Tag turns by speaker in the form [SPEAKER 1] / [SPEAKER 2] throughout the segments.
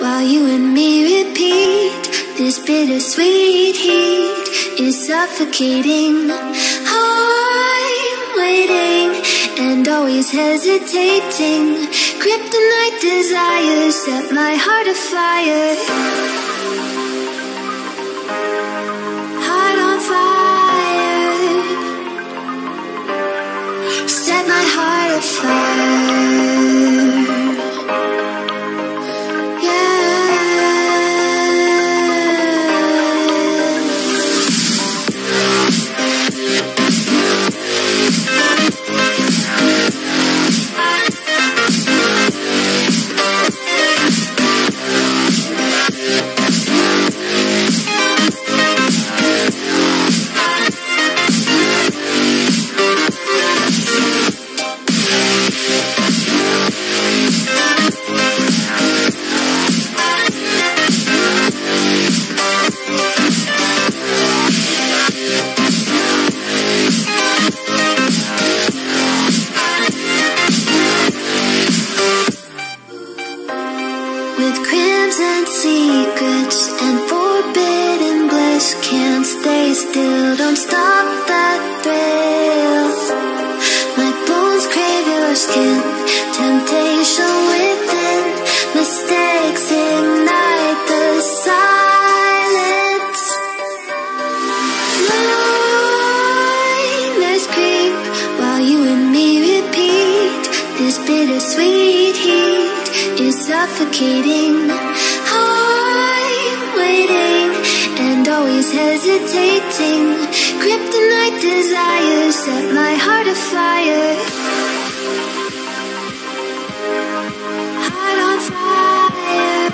[SPEAKER 1] While you and me repeat This bittersweet heat Is suffocating I'm waiting And always hesitating Kryptonite desires Set my heart afire Don't stop that thrill. My bones crave your skin. Temptation within. Mistakes ignite the silence. Nightmares creep while you and me repeat. This bittersweet heat is suffocating. I'm waiting and always hesitating. Kryptonite desires set my heart afire. Heart on fire.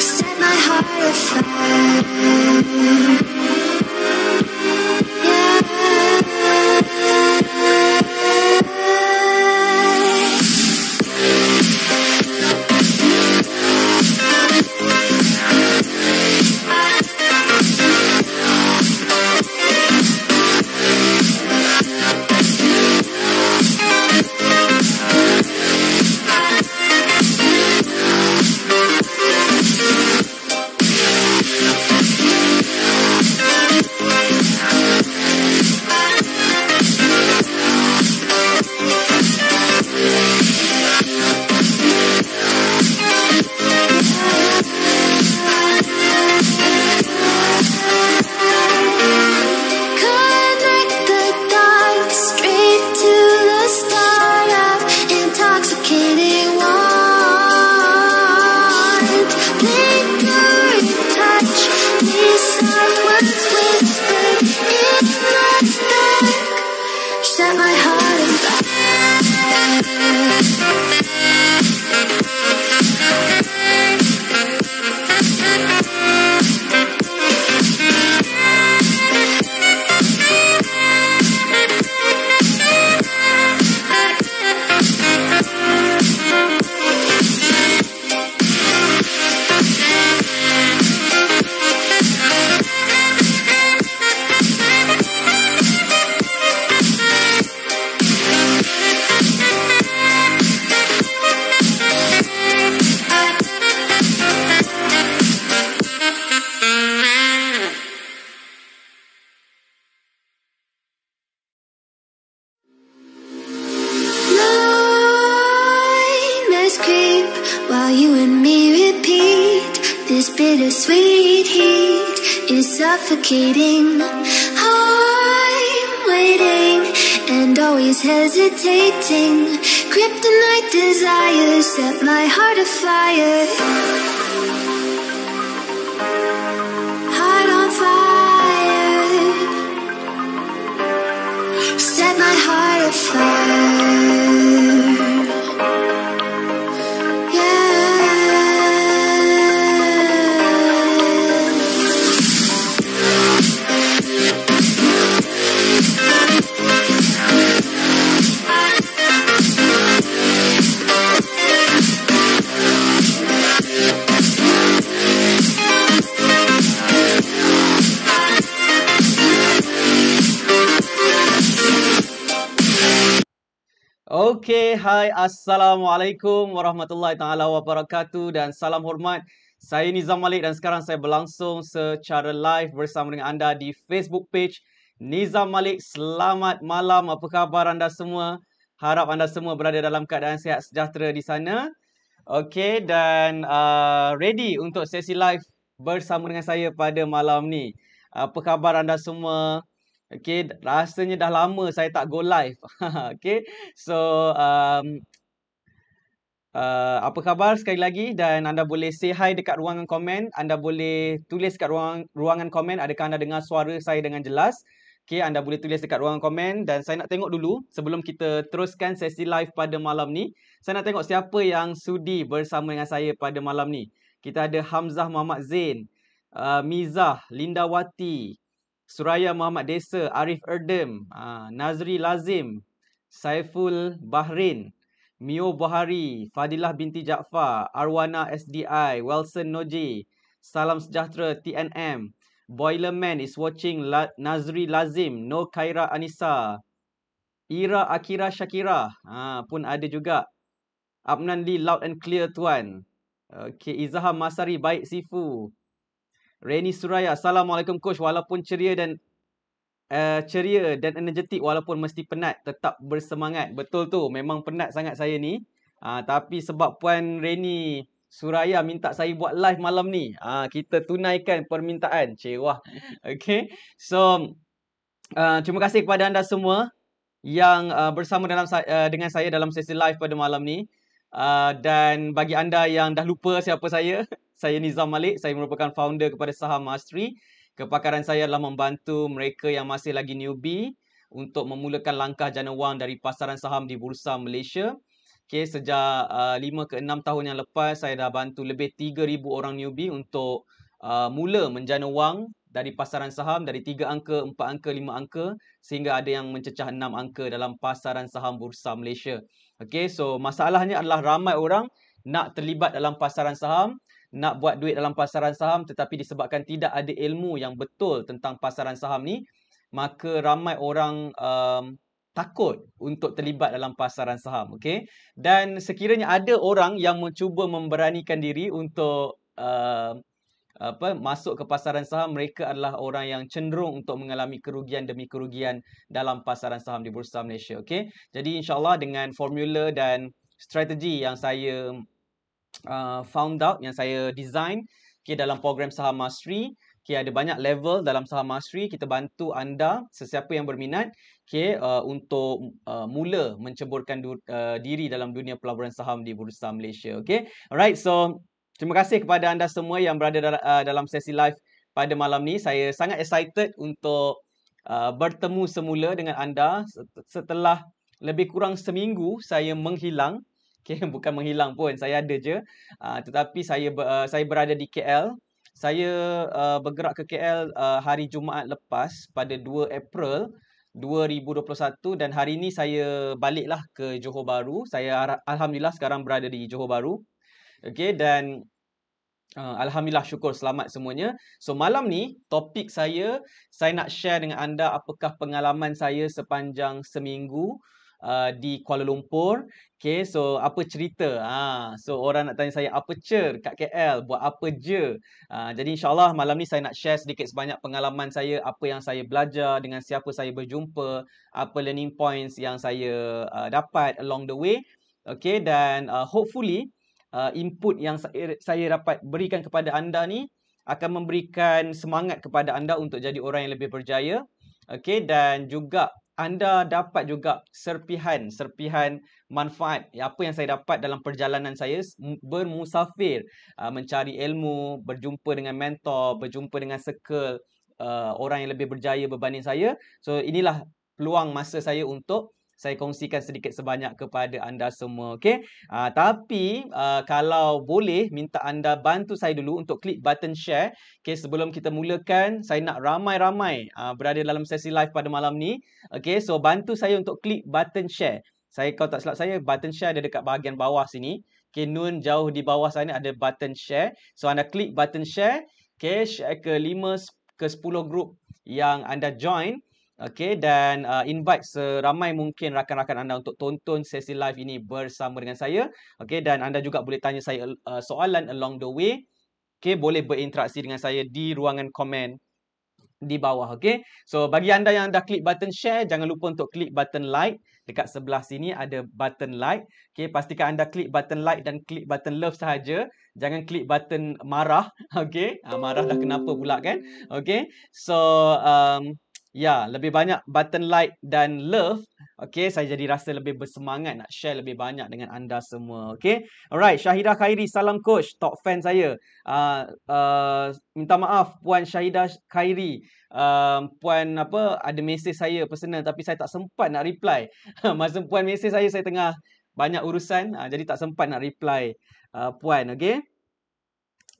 [SPEAKER 2] Set my heart afire.
[SPEAKER 3] Okay, hai Assalamualaikum Warahmatullahi Ta'ala Wabarakatuh dan salam hormat. Saya Nizam Malik dan sekarang saya berlangsung secara live bersama dengan anda di Facebook page Nizam Malik. Selamat malam, apa khabar anda semua? Harap anda semua berada dalam keadaan sihat sejahtera di sana. Okay, dan uh, ready untuk sesi live bersama dengan saya pada malam ni. Apa khabar anda semua? Okay, rasanya dah lama saya tak go live. okay, so um, uh, apa khabar sekali lagi dan anda boleh say hi dekat ruangan komen. Anda boleh tulis dekat ruang, ruangan komen adakah anda dengar suara saya dengan jelas. Okay, anda boleh tulis dekat ruangan komen dan saya nak tengok dulu sebelum kita teruskan sesi live pada malam ni. Saya nak tengok siapa yang sudi bersama dengan saya pada malam ni. Kita ada Hamzah Muhammad Zain, uh, Mizah, Linda Wati, Suraya Muhammad Desa, Arif Erdem, ah, Nazri Lazim, Saiful Bahrain, Mio Bahari, Fadilah Binti Jaafar, Arwana SDI, Wilson Noji, Salam Sejahtera TNM, Boilerman is watching La- Nazri Lazim, No Kaira Anissa, Ira Akira Shakira ha, pun ada juga. Abnan Lee loud and clear tuan. Okay, Izaha Masari baik sifu. Reni Suraya, Assalamualaikum coach. Walaupun ceria dan uh, ceria dan energetik walaupun mesti penat, tetap bersemangat. Betul tu, memang penat sangat saya ni. Uh, tapi sebab puan Reni Suraya minta saya buat live malam ni, uh, kita tunaikan permintaan. Cewah. Okay. So uh, terima kasih kepada anda semua yang uh, bersama dalam uh, dengan saya dalam sesi live pada malam ni. Uh, dan bagi anda yang dah lupa siapa saya, saya Nizam Malik, saya merupakan founder kepada saham Mastery. Kepakaran saya adalah membantu mereka yang masih lagi newbie untuk memulakan langkah jana wang dari pasaran saham di Bursa Malaysia. Okay, sejak uh, 5 ke 6 tahun yang lepas, saya dah bantu lebih 3,000 orang newbie untuk uh, mula menjana wang dari pasaran saham dari 3 angka, 4 angka, 5 angka sehingga ada yang mencecah 6 angka dalam pasaran saham Bursa Malaysia. Okay, so masalahnya adalah ramai orang nak terlibat dalam pasaran saham nak buat duit dalam pasaran saham tetapi disebabkan tidak ada ilmu yang betul tentang pasaran saham ni, maka ramai orang um, takut untuk terlibat dalam pasaran saham, okey? Dan sekiranya ada orang yang mencuba memberanikan diri untuk uh, apa masuk ke pasaran saham, mereka adalah orang yang cenderung untuk mengalami kerugian demi kerugian dalam pasaran saham di Bursa Malaysia, okey? Jadi insyaallah dengan formula dan strategi yang saya uh, found out yang saya design okay, dalam program saham mastery. Okay, ada banyak level dalam saham mastery. Kita bantu anda, sesiapa yang berminat, okay, uh, untuk uh, mula menceburkan du- uh, diri dalam dunia pelaburan saham di Bursa Malaysia. Okay? Alright, so terima kasih kepada anda semua yang berada da- uh, dalam sesi live pada malam ni. Saya sangat excited untuk uh, bertemu semula dengan anda setelah lebih kurang seminggu saya menghilang okay, bukan menghilang pun saya ada je uh, tetapi saya uh, saya berada di KL saya uh, bergerak ke KL uh, hari Jumaat lepas pada 2 April 2021 dan hari ini saya baliklah ke Johor Bahru saya alhamdulillah sekarang berada di Johor Bahru okay dan Uh, Alhamdulillah syukur selamat semuanya. So malam ni topik saya saya nak share dengan anda apakah pengalaman saya sepanjang seminggu Uh, di Kuala Lumpur. Okay, so apa cerita? Ha, so orang nak tanya saya apa cer kat KL? Buat apa je? Ha, jadi insyaAllah malam ni saya nak share sedikit sebanyak pengalaman saya. Apa yang saya belajar dengan siapa saya berjumpa. Apa learning points yang saya uh, dapat along the way. Okay, dan uh, hopefully uh, input yang saya, er, saya dapat berikan kepada anda ni akan memberikan semangat kepada anda untuk jadi orang yang lebih berjaya. Okay, dan juga anda dapat juga serpihan serpihan manfaat apa yang saya dapat dalam perjalanan saya bermusafir uh, mencari ilmu berjumpa dengan mentor berjumpa dengan circle uh, orang yang lebih berjaya berbanding saya so inilah peluang masa saya untuk saya kongsikan sedikit sebanyak kepada anda semua. Okey, Uh, tapi uh, kalau boleh minta anda bantu saya dulu untuk klik button share. Okey, sebelum kita mulakan, saya nak ramai-ramai uh, berada dalam sesi live pada malam ni. Okey, so bantu saya untuk klik button share. Saya kalau tak salah saya, button share ada dekat bahagian bawah sini. Okay, nun jauh di bawah sana ada button share. So anda klik button share. Okey, share ke 5 ke 10 grup yang anda join Okay, dan uh, invite seramai mungkin rakan-rakan anda untuk tonton sesi live ini bersama dengan saya. Okay, dan anda juga boleh tanya saya uh, soalan along the way. Okay, boleh berinteraksi dengan saya di ruangan komen di bawah. Okay, so bagi anda yang dah klik button share, jangan lupa untuk klik button like. Dekat sebelah sini ada button like. Okay, pastikan anda klik button like dan klik button love sahaja. Jangan klik button marah. Okay, uh, ah, marah dah kenapa pula kan? Okay, so... Um, Ya, lebih banyak button like dan love. Okay, saya jadi rasa lebih bersemangat nak share lebih banyak dengan anda semua. Okay, alright. Syahidah Khairi, salam coach. Top fan saya. Uh, uh, minta maaf Puan Syahidah Khairi. Uh, puan apa, ada mesej saya personal tapi saya tak sempat nak reply. Masa Puan mesej saya, saya tengah banyak urusan. Uh, jadi tak sempat nak reply uh, Puan. Okay.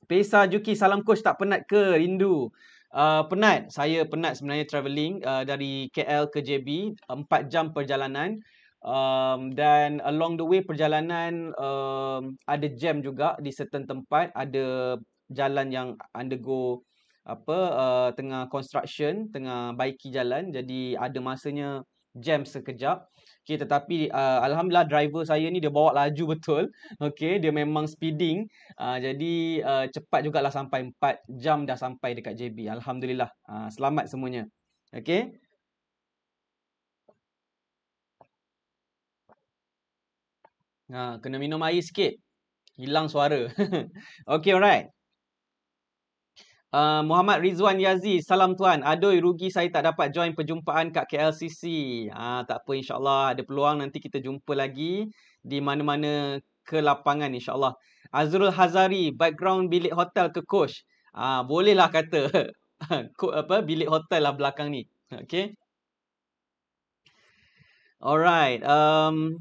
[SPEAKER 3] Pesa Juki, salam coach. Tak penat ke? Rindu. Rindu uh, penat. Saya penat sebenarnya travelling uh, dari KL ke JB, 4 jam perjalanan. Um, dan along the way perjalanan um, ada jam juga di certain tempat, ada jalan yang undergo apa uh, tengah construction, tengah baiki jalan. Jadi ada masanya jam sekejap. Okay, tetapi uh, alhamdulillah driver saya ni dia bawa laju betul. Okay, dia memang speeding. Uh, jadi uh, cepat jugalah sampai 4 jam dah sampai dekat JB. Alhamdulillah. Uh, selamat semuanya. Okay. Nah, ha, kena minum air sikit. Hilang suara. okay, alright. Ah, Muhammad Rizwan Yazi, salam tuan. Adoi rugi saya tak dapat join perjumpaan kat KLCC. Ah tak apa insyaallah ada peluang nanti kita jumpa lagi di mana-mana ke lapangan insyaallah. Azrul Hazari, background bilik hotel ke coach? Ah bolehlah kata. apa bilik hotel lah belakang ni. Okay. Alright. Um,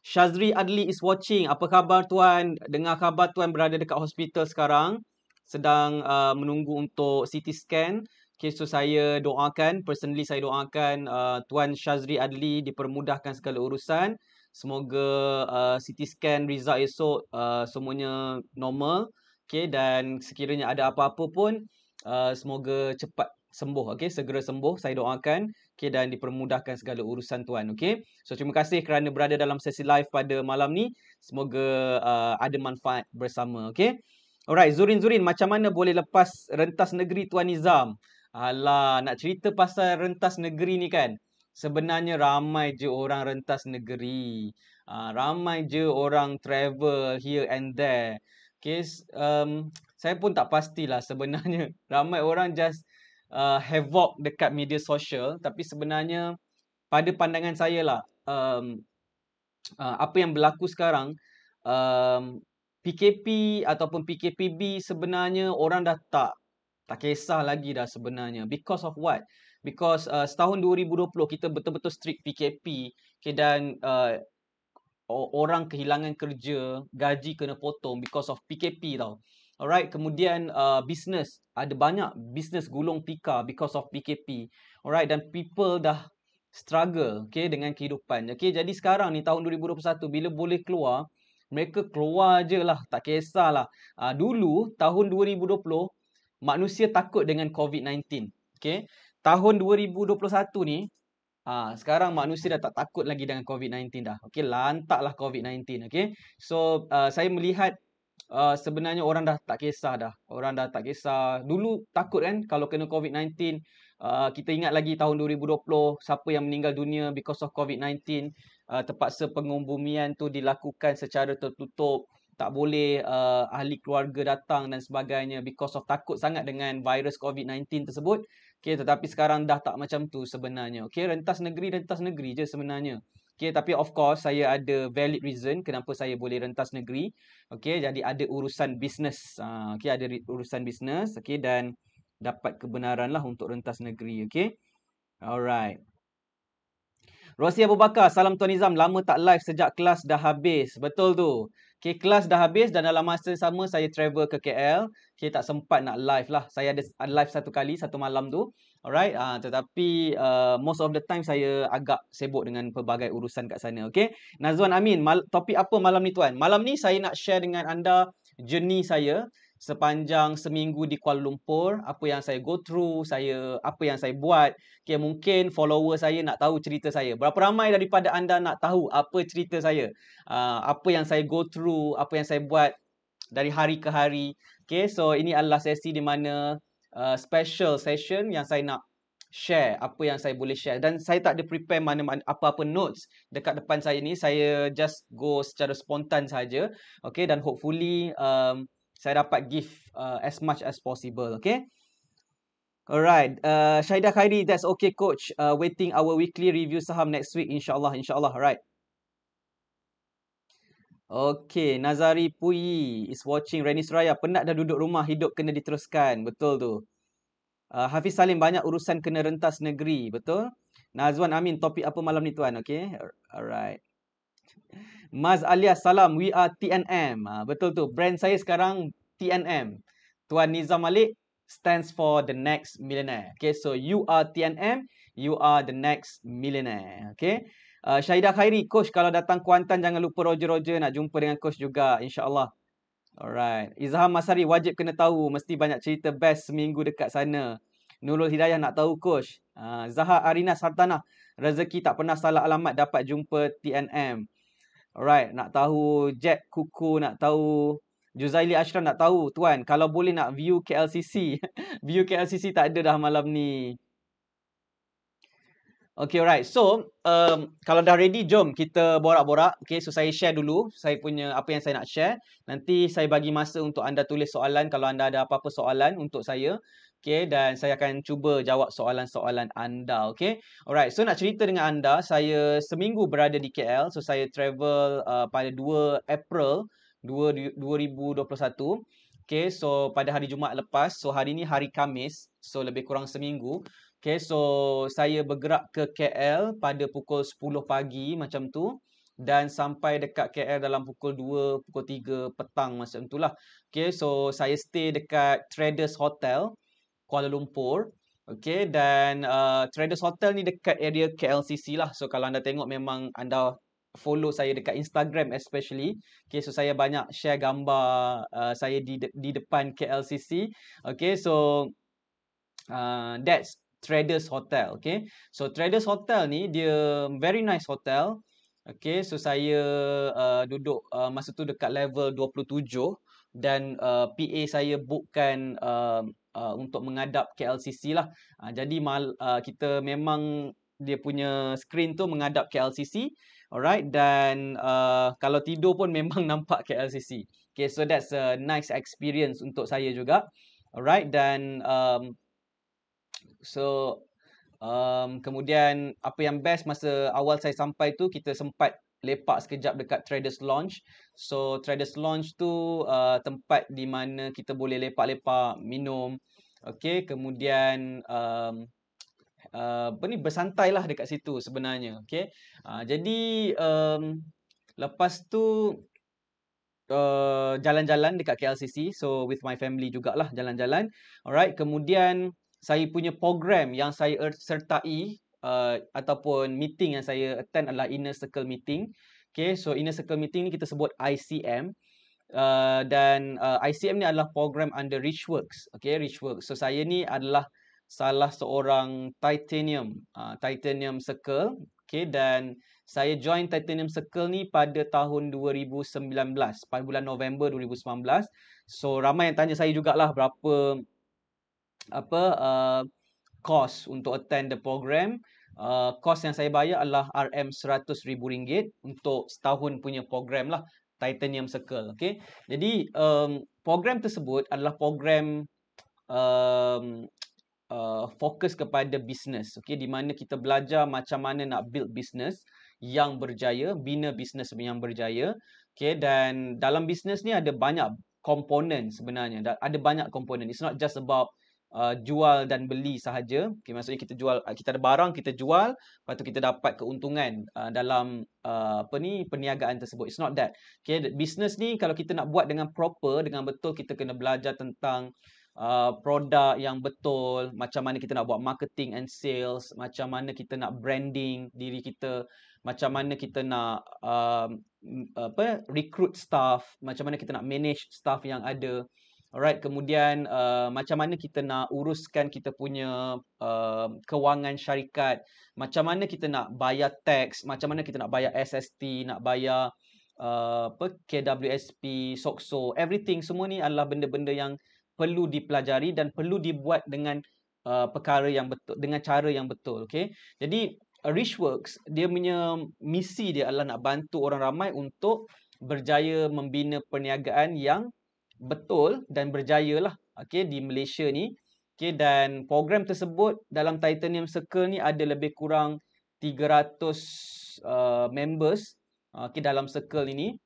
[SPEAKER 3] Shazri Adli is watching. Apa khabar tuan? Dengar khabar tuan berada dekat hospital sekarang sedang uh, menunggu untuk CT scan. Okay, so saya doakan, personally saya doakan uh, Tuan Shazri Adli dipermudahkan segala urusan. Semoga uh, CT scan result esok uh, semuanya normal. Okay, dan sekiranya ada apa-apa pun, uh, semoga cepat sembuh. Okay, segera sembuh saya doakan. Okay, dan dipermudahkan segala urusan Tuan. Okay, so terima kasih kerana berada dalam sesi live pada malam ni. Semoga uh, ada manfaat bersama. Okay. Alright, Zurin Zurin, macam mana boleh lepas rentas negeri Tuan Nizam? Alah, nak cerita pasal rentas negeri ni kan? Sebenarnya ramai je orang rentas negeri. Uh, ramai je orang travel here and there. Okay, um, saya pun tak pastilah sebenarnya. Ramai orang just uh, walk dekat media sosial. Tapi sebenarnya, pada pandangan saya lah, um, uh, apa yang berlaku sekarang, um, PKP ataupun PKPB sebenarnya orang dah tak tak kisah lagi dah sebenarnya because of what because uh, setahun 2020 kita betul-betul strict PKP okay, dan uh, orang kehilangan kerja gaji kena potong because of PKP tau alright kemudian uh, business ada banyak business gulung tikar because of PKP alright dan people dah struggle okay, dengan kehidupan okay, jadi sekarang ni tahun 2021 bila boleh keluar mereka keluar je lah, tak kisahlah. Uh, dulu, tahun 2020, manusia takut dengan COVID-19. Okay? Tahun 2021 ni, uh, sekarang manusia dah tak takut lagi dengan COVID-19 dah. Okay? lah COVID-19. Okay? So, uh, saya melihat Uh, sebenarnya orang dah tak kisah dah. Orang dah tak kisah. Dulu takut kan kalau kena COVID-19. Uh, kita ingat lagi tahun 2020 siapa yang meninggal dunia because of COVID-19 uh, terpaksa pengumbumian tu dilakukan secara tertutup tak boleh uh, ahli keluarga datang dan sebagainya because of takut sangat dengan virus COVID-19 tersebut. Okay, tetapi sekarang dah tak macam tu sebenarnya. Okay, rentas negeri, rentas negeri je sebenarnya. Okay, tapi of course saya ada valid reason kenapa saya boleh rentas negeri. Okay, jadi ada urusan bisnes. Ah, okay, ada urusan bisnes. Okay, dan dapat kebenaran lah untuk rentas negeri. Okay. Alright. Rosi Abu Bakar, salam Tuan Nizam. Lama tak live sejak kelas dah habis. Betul tu. Okay, kelas dah habis dan dalam masa yang sama saya travel ke KL. Okay, tak sempat nak live lah. Saya ada live satu kali, satu malam tu. Alright, uh, tetapi uh, most of the time saya agak sibuk dengan pelbagai urusan kat sana. Okay, Nazwan Amin, mal- topik apa malam ni tuan? Malam ni saya nak share dengan anda jenis saya sepanjang seminggu di Kuala Lumpur, apa yang saya go through, saya apa yang saya buat. Okay, mungkin follower saya nak tahu cerita saya. Berapa ramai daripada anda nak tahu apa cerita saya? Uh, apa yang saya go through, apa yang saya buat dari hari ke hari. Okay, so ini adalah sesi di mana uh, special session yang saya nak share apa yang saya boleh share dan saya tak ada prepare mana-mana apa-apa notes dekat depan saya ni saya just go secara spontan saja okey dan hopefully um, saya dapat give uh, as much as possible, okay? Alright, uh, Syahidah Khairi, that's okay coach. Uh, waiting our weekly review saham next week, insyaAllah, insyaAllah, alright. Okay, Nazari Puyi is watching Reni Suraya. Penat dah duduk rumah, hidup kena diteruskan. Betul tu. Uh, Hafiz Salim, banyak urusan kena rentas negeri. Betul? Nazwan Amin, topik apa malam ni tuan? Okay, alright. Mas alias salam, we are TNM. Ha, betul tu, brand saya sekarang TNM. Tuan Nizam Malik stands for the next millionaire. Okay, so you are TNM, you are the next millionaire. Okay. Uh, Syahidah Khairi, coach kalau datang Kuantan jangan lupa roger-roger nak jumpa dengan coach juga insyaAllah. Alright. Izham Masari, wajib kena tahu. Mesti banyak cerita best seminggu dekat sana. Nurul Hidayah nak tahu coach. Uh, Zahar Arinas Hartanah, rezeki tak pernah salah alamat dapat jumpa TNM. Alright, nak tahu Jack Kuku, nak tahu Juzaili Ashraf nak tahu tuan kalau boleh nak view KLCC. view KLCC tak ada dah malam ni. Okay alright. So, um, kalau dah ready jom kita borak-borak. Okay, so saya share dulu saya punya apa yang saya nak share. Nanti saya bagi masa untuk anda tulis soalan kalau anda ada apa-apa soalan untuk saya. Okay, dan saya akan cuba jawab soalan-soalan anda, okay? Alright, so nak cerita dengan anda, saya seminggu berada di KL. So, saya travel uh, pada 2 April 2021. Okay, so pada hari Jumaat lepas. So, hari ni hari Kamis. So, lebih kurang seminggu. Okay, so saya bergerak ke KL pada pukul 10 pagi macam tu. Dan sampai dekat KL dalam pukul 2, pukul 3 petang macam tu lah. Okay, so saya stay dekat Traders Hotel. Kuala Lumpur. Okay, dan uh, Traders Hotel ni dekat area KLCC lah. So, kalau anda tengok memang anda follow saya dekat Instagram especially. Okay, so saya banyak share gambar uh, saya di de- di depan KLCC. Okay, so uh, that's Traders Hotel. Okay, so Traders Hotel ni dia very nice hotel. Okay, so saya uh, duduk uh, masa tu dekat level 27 dan uh, PA saya bookkan... Uh, Uh, untuk mengadap KLCC lah. Uh, jadi mal, uh, kita memang dia punya screen tu mengadap KLCC. Alright dan uh, kalau tidur pun memang nampak KLCC. Okay so that's a nice experience untuk saya juga. Alright dan um, so um, kemudian apa yang best masa awal saya sampai tu kita sempat lepak sekejap dekat Traders Lounge. So Traders Lounge tu uh, tempat di mana kita boleh lepak-lepak, minum. Okay, kemudian um, uh, apa ni, bersantailah dekat situ sebenarnya. Okay, uh, jadi um, lepas tu uh, jalan-jalan uh, dekat KLCC. So with my family jugalah jalan-jalan. Alright, kemudian saya punya program yang saya er-, sertai uh, ataupun meeting yang saya attend adalah inner circle meeting. Okay, so inner circle meeting ni kita sebut ICM. Uh, dan uh, ICM ni adalah program under Richworks. Okay, Richworks. So, saya ni adalah salah seorang titanium, uh, titanium circle. Okay, dan saya join titanium circle ni pada tahun 2019, pada bulan November 2019. So, ramai yang tanya saya jugalah berapa apa uh, cost untuk attend the program. Uh, Uh, kos yang saya bayar adalah RM100,000 untuk setahun punya program lah. Titanium Circle. Okay? Jadi, um, program tersebut adalah program um, uh, fokus kepada bisnes. Okay? Di mana kita belajar macam mana nak build bisnes yang berjaya, bina bisnes yang berjaya. Okay? Dan dalam bisnes ni ada banyak komponen sebenarnya. Ada banyak komponen. It's not just about uh, jual dan beli sahaja. Okay, maksudnya kita jual uh, kita ada barang kita jual, lepas tu kita dapat keuntungan uh, dalam uh, apa ni perniagaan tersebut. It's not that. Okay, business ni kalau kita nak buat dengan proper, dengan betul kita kena belajar tentang Uh, produk yang betul, macam mana kita nak buat marketing and sales, macam mana kita nak branding diri kita, macam mana kita nak uh, apa, recruit staff, macam mana kita nak manage staff yang ada. Alright, kemudian uh, macam mana kita nak uruskan kita punya uh, kewangan syarikat, macam mana kita nak bayar tax, macam mana kita nak bayar SST, nak bayar uh, apa KWSP, SOXO, everything semua ni adalah benda-benda yang perlu dipelajari dan perlu dibuat dengan uh, perkara yang betul, dengan cara yang betul, okay? Jadi Richworks dia punya misi dia adalah nak bantu orang ramai untuk berjaya membina perniagaan yang betul dan berjaya lah okay, di Malaysia ni. Okay, dan program tersebut dalam Titanium Circle ni ada lebih kurang 300 uh, members uh, okay, dalam circle ini.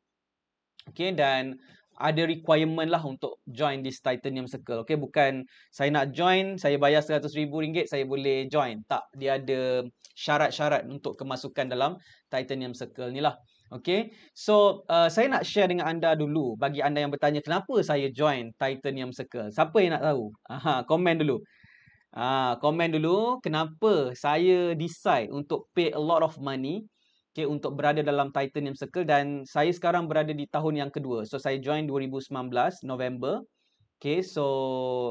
[SPEAKER 3] Okay, dan ada requirement lah untuk join this Titanium Circle. Okay, bukan saya nak join, saya bayar RM100,000, saya boleh join. Tak, dia ada syarat-syarat untuk kemasukan dalam Titanium Circle ni lah. Okay, so uh, saya nak share dengan anda dulu bagi anda yang bertanya kenapa saya join Titanium Circle. Siapa yang nak tahu? Aha, komen dulu. Ah, uh, komen dulu kenapa saya decide untuk pay a lot of money okay, untuk berada dalam Titanium Circle dan saya sekarang berada di tahun yang kedua. So saya join 2019 November. Okay, so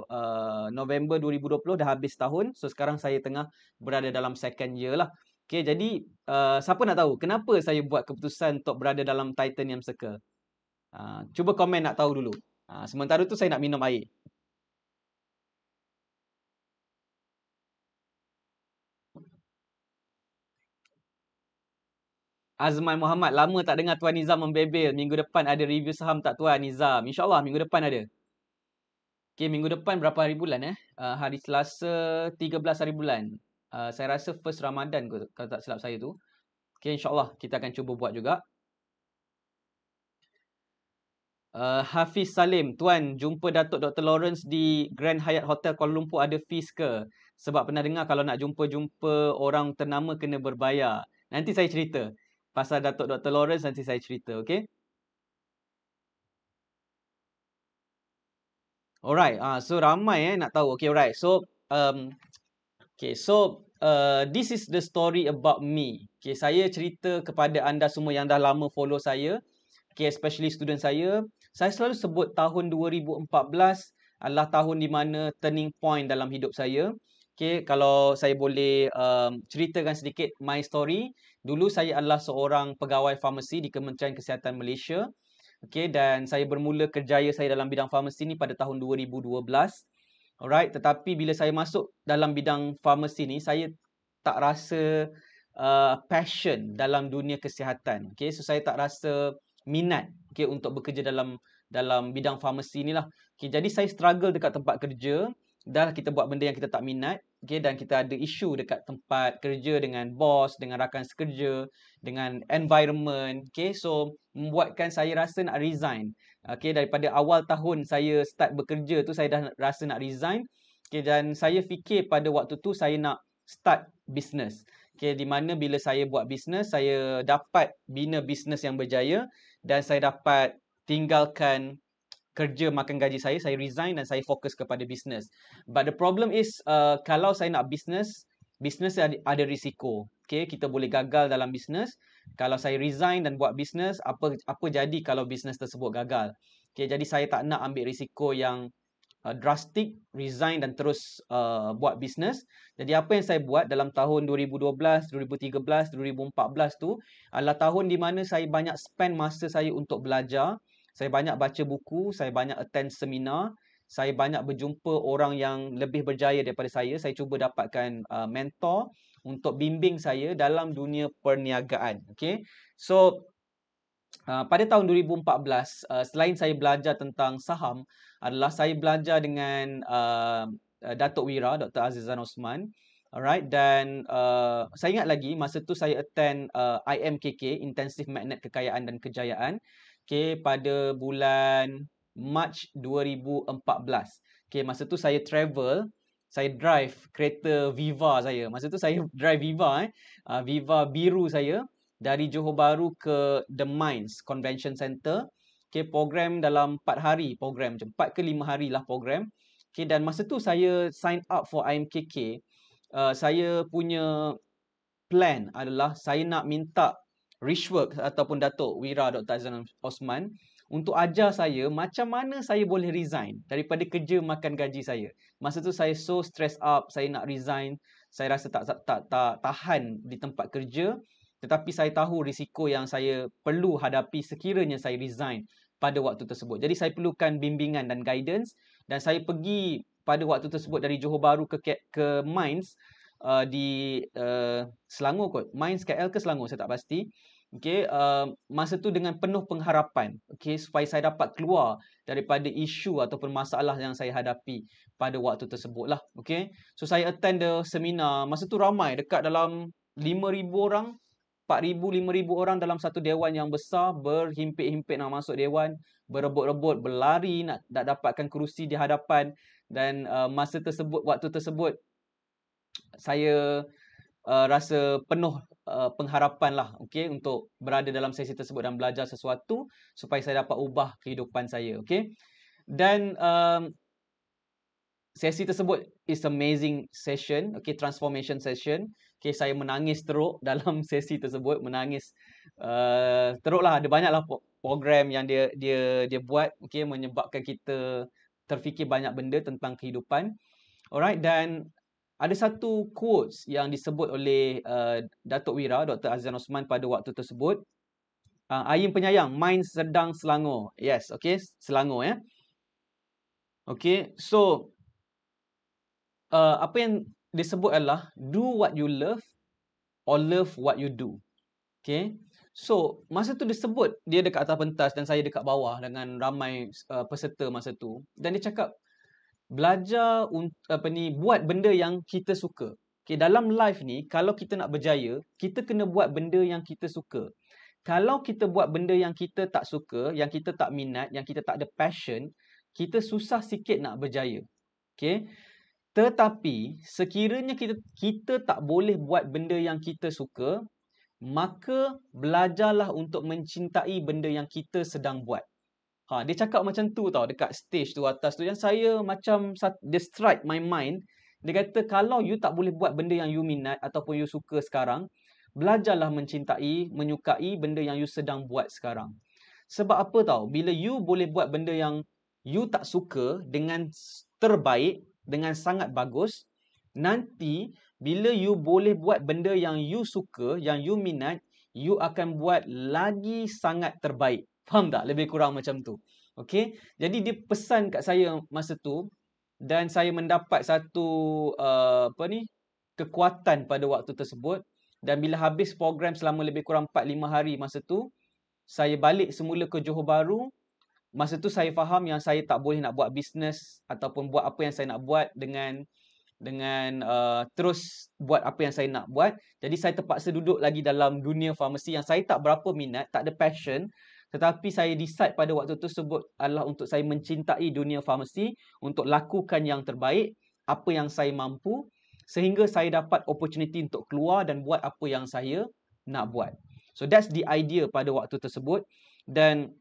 [SPEAKER 3] uh, November 2020 dah habis tahun. So sekarang saya tengah berada dalam second year lah. Okay, jadi uh, siapa nak tahu kenapa saya buat keputusan untuk berada dalam Titanium Circle? Uh, ah, cuba komen nak tahu dulu. Uh, sementara tu saya nak minum air. Azman Muhammad, lama tak dengar Tuan Nizam membebel. Minggu depan ada review saham tak Tuan Nizam? InsyaAllah minggu depan ada. Okay, minggu depan berapa hari bulan eh? Uh, hari Selasa, 13 hari bulan uh, saya rasa first Ramadan ke, kalau tak silap saya tu. Okay, insyaAllah kita akan cuba buat juga. Uh, Hafiz Salim, tuan jumpa Datuk Dr. Lawrence di Grand Hyatt Hotel Kuala Lumpur ada fees ke? Sebab pernah dengar kalau nak jumpa-jumpa orang ternama kena berbayar. Nanti saya cerita. Pasal Datuk Dr. Lawrence nanti saya cerita, okay? Alright, uh, so ramai eh nak tahu. Okay, alright. So, um, Okay, so uh, this is the story about me. Okay, saya cerita kepada anda semua yang dah lama follow saya. Okay, especially student saya. Saya selalu sebut tahun 2014 adalah tahun di mana turning point dalam hidup saya. Okay, kalau saya boleh um, ceritakan sedikit my story. Dulu saya adalah seorang pegawai farmasi di Kementerian Kesihatan Malaysia. Okay, dan saya bermula kerjaya saya dalam bidang farmasi ni pada tahun 2012. Alright, tetapi bila saya masuk dalam bidang farmasi ni, saya tak rasa uh, passion dalam dunia kesihatan. Okay, so saya tak rasa minat okay, untuk bekerja dalam dalam bidang farmasi ni lah. Okay, jadi saya struggle dekat tempat kerja, dah lah kita buat benda yang kita tak minat, okay, dan kita ada isu dekat tempat kerja dengan bos, dengan rakan sekerja, dengan environment. Okay, so membuatkan saya rasa nak resign. Okay, daripada awal tahun saya start bekerja tu saya dah rasa nak resign. Okay, dan saya fikir pada waktu tu saya nak start business. Okay, di mana bila saya buat business saya dapat bina business yang berjaya dan saya dapat tinggalkan kerja makan gaji saya, saya resign dan saya fokus kepada business. But the problem is uh, kalau saya nak business, business ada, ada risiko. Okay, kita boleh gagal dalam business kalau saya resign dan buat bisnes apa apa jadi kalau bisnes tersebut gagal okay, jadi saya tak nak ambil risiko yang uh, drastic resign dan terus uh, buat bisnes jadi apa yang saya buat dalam tahun 2012 2013 2014 tu adalah tahun di mana saya banyak spend masa saya untuk belajar saya banyak baca buku saya banyak attend seminar saya banyak berjumpa orang yang lebih berjaya daripada saya saya cuba dapatkan uh, mentor untuk bimbing saya dalam dunia perniagaan. Okay. So, uh, pada tahun 2014, uh, selain saya belajar tentang saham, adalah saya belajar dengan uh, Datuk Wira, Dr. Azizan Osman. Alright, dan uh, saya ingat lagi masa tu saya attend uh, IMKK, Intensive Magnet Kekayaan dan Kejayaan, okay, pada bulan March 2014. Okay, masa tu saya travel saya drive kereta Viva saya. Masa tu saya drive Viva eh. Uh, Viva biru saya dari Johor Bahru ke The Mines Convention Center. Okay, program dalam 4 hari program macam 4 ke 5 hari lah program. Okay, dan masa tu saya sign up for IMKK. Uh, ah, saya punya plan adalah saya nak minta Rishwork ataupun Datuk Wira Dr. Azlan Osman untuk ajar saya macam mana saya boleh resign daripada kerja makan gaji saya. Masa tu saya so stress up, saya nak resign, saya rasa tak tak tak, tak tahan di tempat kerja. Tetapi saya tahu risiko yang saya perlu hadapi sekiranya saya resign pada waktu tersebut. Jadi saya perlukan bimbingan dan guidance dan saya pergi pada waktu tersebut dari Johor Bahru ke ke Mines uh, di uh, Selangor kot. Mines KL ke Selangor saya tak pasti. Okay, uh, masa tu dengan penuh pengharapan okay, supaya saya dapat keluar daripada isu ataupun masalah yang saya hadapi pada waktu tersebut lah. Okay, so saya attend the seminar. Masa tu ramai dekat dalam 5,000 orang, 4,000, 5,000 orang dalam satu dewan yang besar berhimpit-himpit nak masuk dewan, berebut-rebut, berlari nak, nak dapatkan kerusi di hadapan dan uh, masa tersebut, waktu tersebut saya uh, rasa penuh Uh, pengharapan lah okay, untuk berada dalam sesi tersebut dan belajar sesuatu supaya saya dapat ubah kehidupan saya. Okay? Dan um, sesi tersebut is amazing session, okay, transformation session. Okay, saya menangis teruk dalam sesi tersebut, menangis uh, teruk lah. Ada banyaklah program yang dia dia dia buat okay, menyebabkan kita terfikir banyak benda tentang kehidupan. Alright, dan ada satu quotes yang disebut oleh uh, Datuk Wira, Dr. Azlan Osman pada waktu tersebut. Uh, Ayin penyayang, mind sedang selangor. Yes, okay. Selangor, ya. Yeah. Okay, so uh, apa yang disebut adalah do what you love or love what you do. Okay, so masa tu disebut dia dekat atas pentas dan saya dekat bawah dengan ramai uh, peserta masa tu. Dan dia cakap, belajar apa ni buat benda yang kita suka. Okay, dalam life ni kalau kita nak berjaya, kita kena buat benda yang kita suka. Kalau kita buat benda yang kita tak suka, yang kita tak minat, yang kita tak ada passion, kita susah sikit nak berjaya. Okay? Tetapi sekiranya kita kita tak boleh buat benda yang kita suka, maka belajarlah untuk mencintai benda yang kita sedang buat. Ha, dia cakap macam tu tau dekat stage tu atas tu. Yang saya macam dia strike my mind. Dia kata kalau you tak boleh buat benda yang you minat ataupun you suka sekarang, belajarlah mencintai, menyukai benda yang you sedang buat sekarang. Sebab apa tau? Bila you boleh buat benda yang you tak suka dengan terbaik, dengan sangat bagus, nanti bila you boleh buat benda yang you suka, yang you minat, you akan buat lagi sangat terbaik. Faham tak? Lebih kurang macam tu. Okay. Jadi dia pesan kat saya masa tu. Dan saya mendapat satu uh, apa ni kekuatan pada waktu tersebut. Dan bila habis program selama lebih kurang 4-5 hari masa tu. Saya balik semula ke Johor Bahru. Masa tu saya faham yang saya tak boleh nak buat bisnes. Ataupun buat apa yang saya nak buat dengan dengan uh, terus buat apa yang saya nak buat. Jadi saya terpaksa duduk lagi dalam dunia farmasi yang saya tak berapa minat, tak ada passion. Tetapi saya decide pada waktu itu sebut adalah untuk saya mencintai dunia farmasi, untuk lakukan yang terbaik, apa yang saya mampu, sehingga saya dapat opportunity untuk keluar dan buat apa yang saya nak buat. So that's the idea pada waktu tersebut. Dan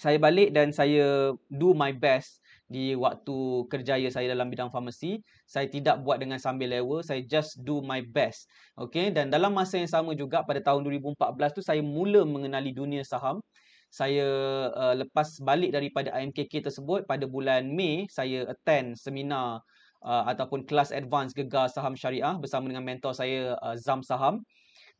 [SPEAKER 3] saya balik dan saya do my best di waktu kerjaya saya dalam bidang farmasi. Saya tidak buat dengan sambil lewa, saya just do my best. Okay, dan dalam masa yang sama juga pada tahun 2014 tu saya mula mengenali dunia saham saya uh, lepas balik daripada IMKK tersebut pada bulan Mei saya attend seminar uh, ataupun kelas advance gegar saham syariah bersama dengan mentor saya uh, Zam Saham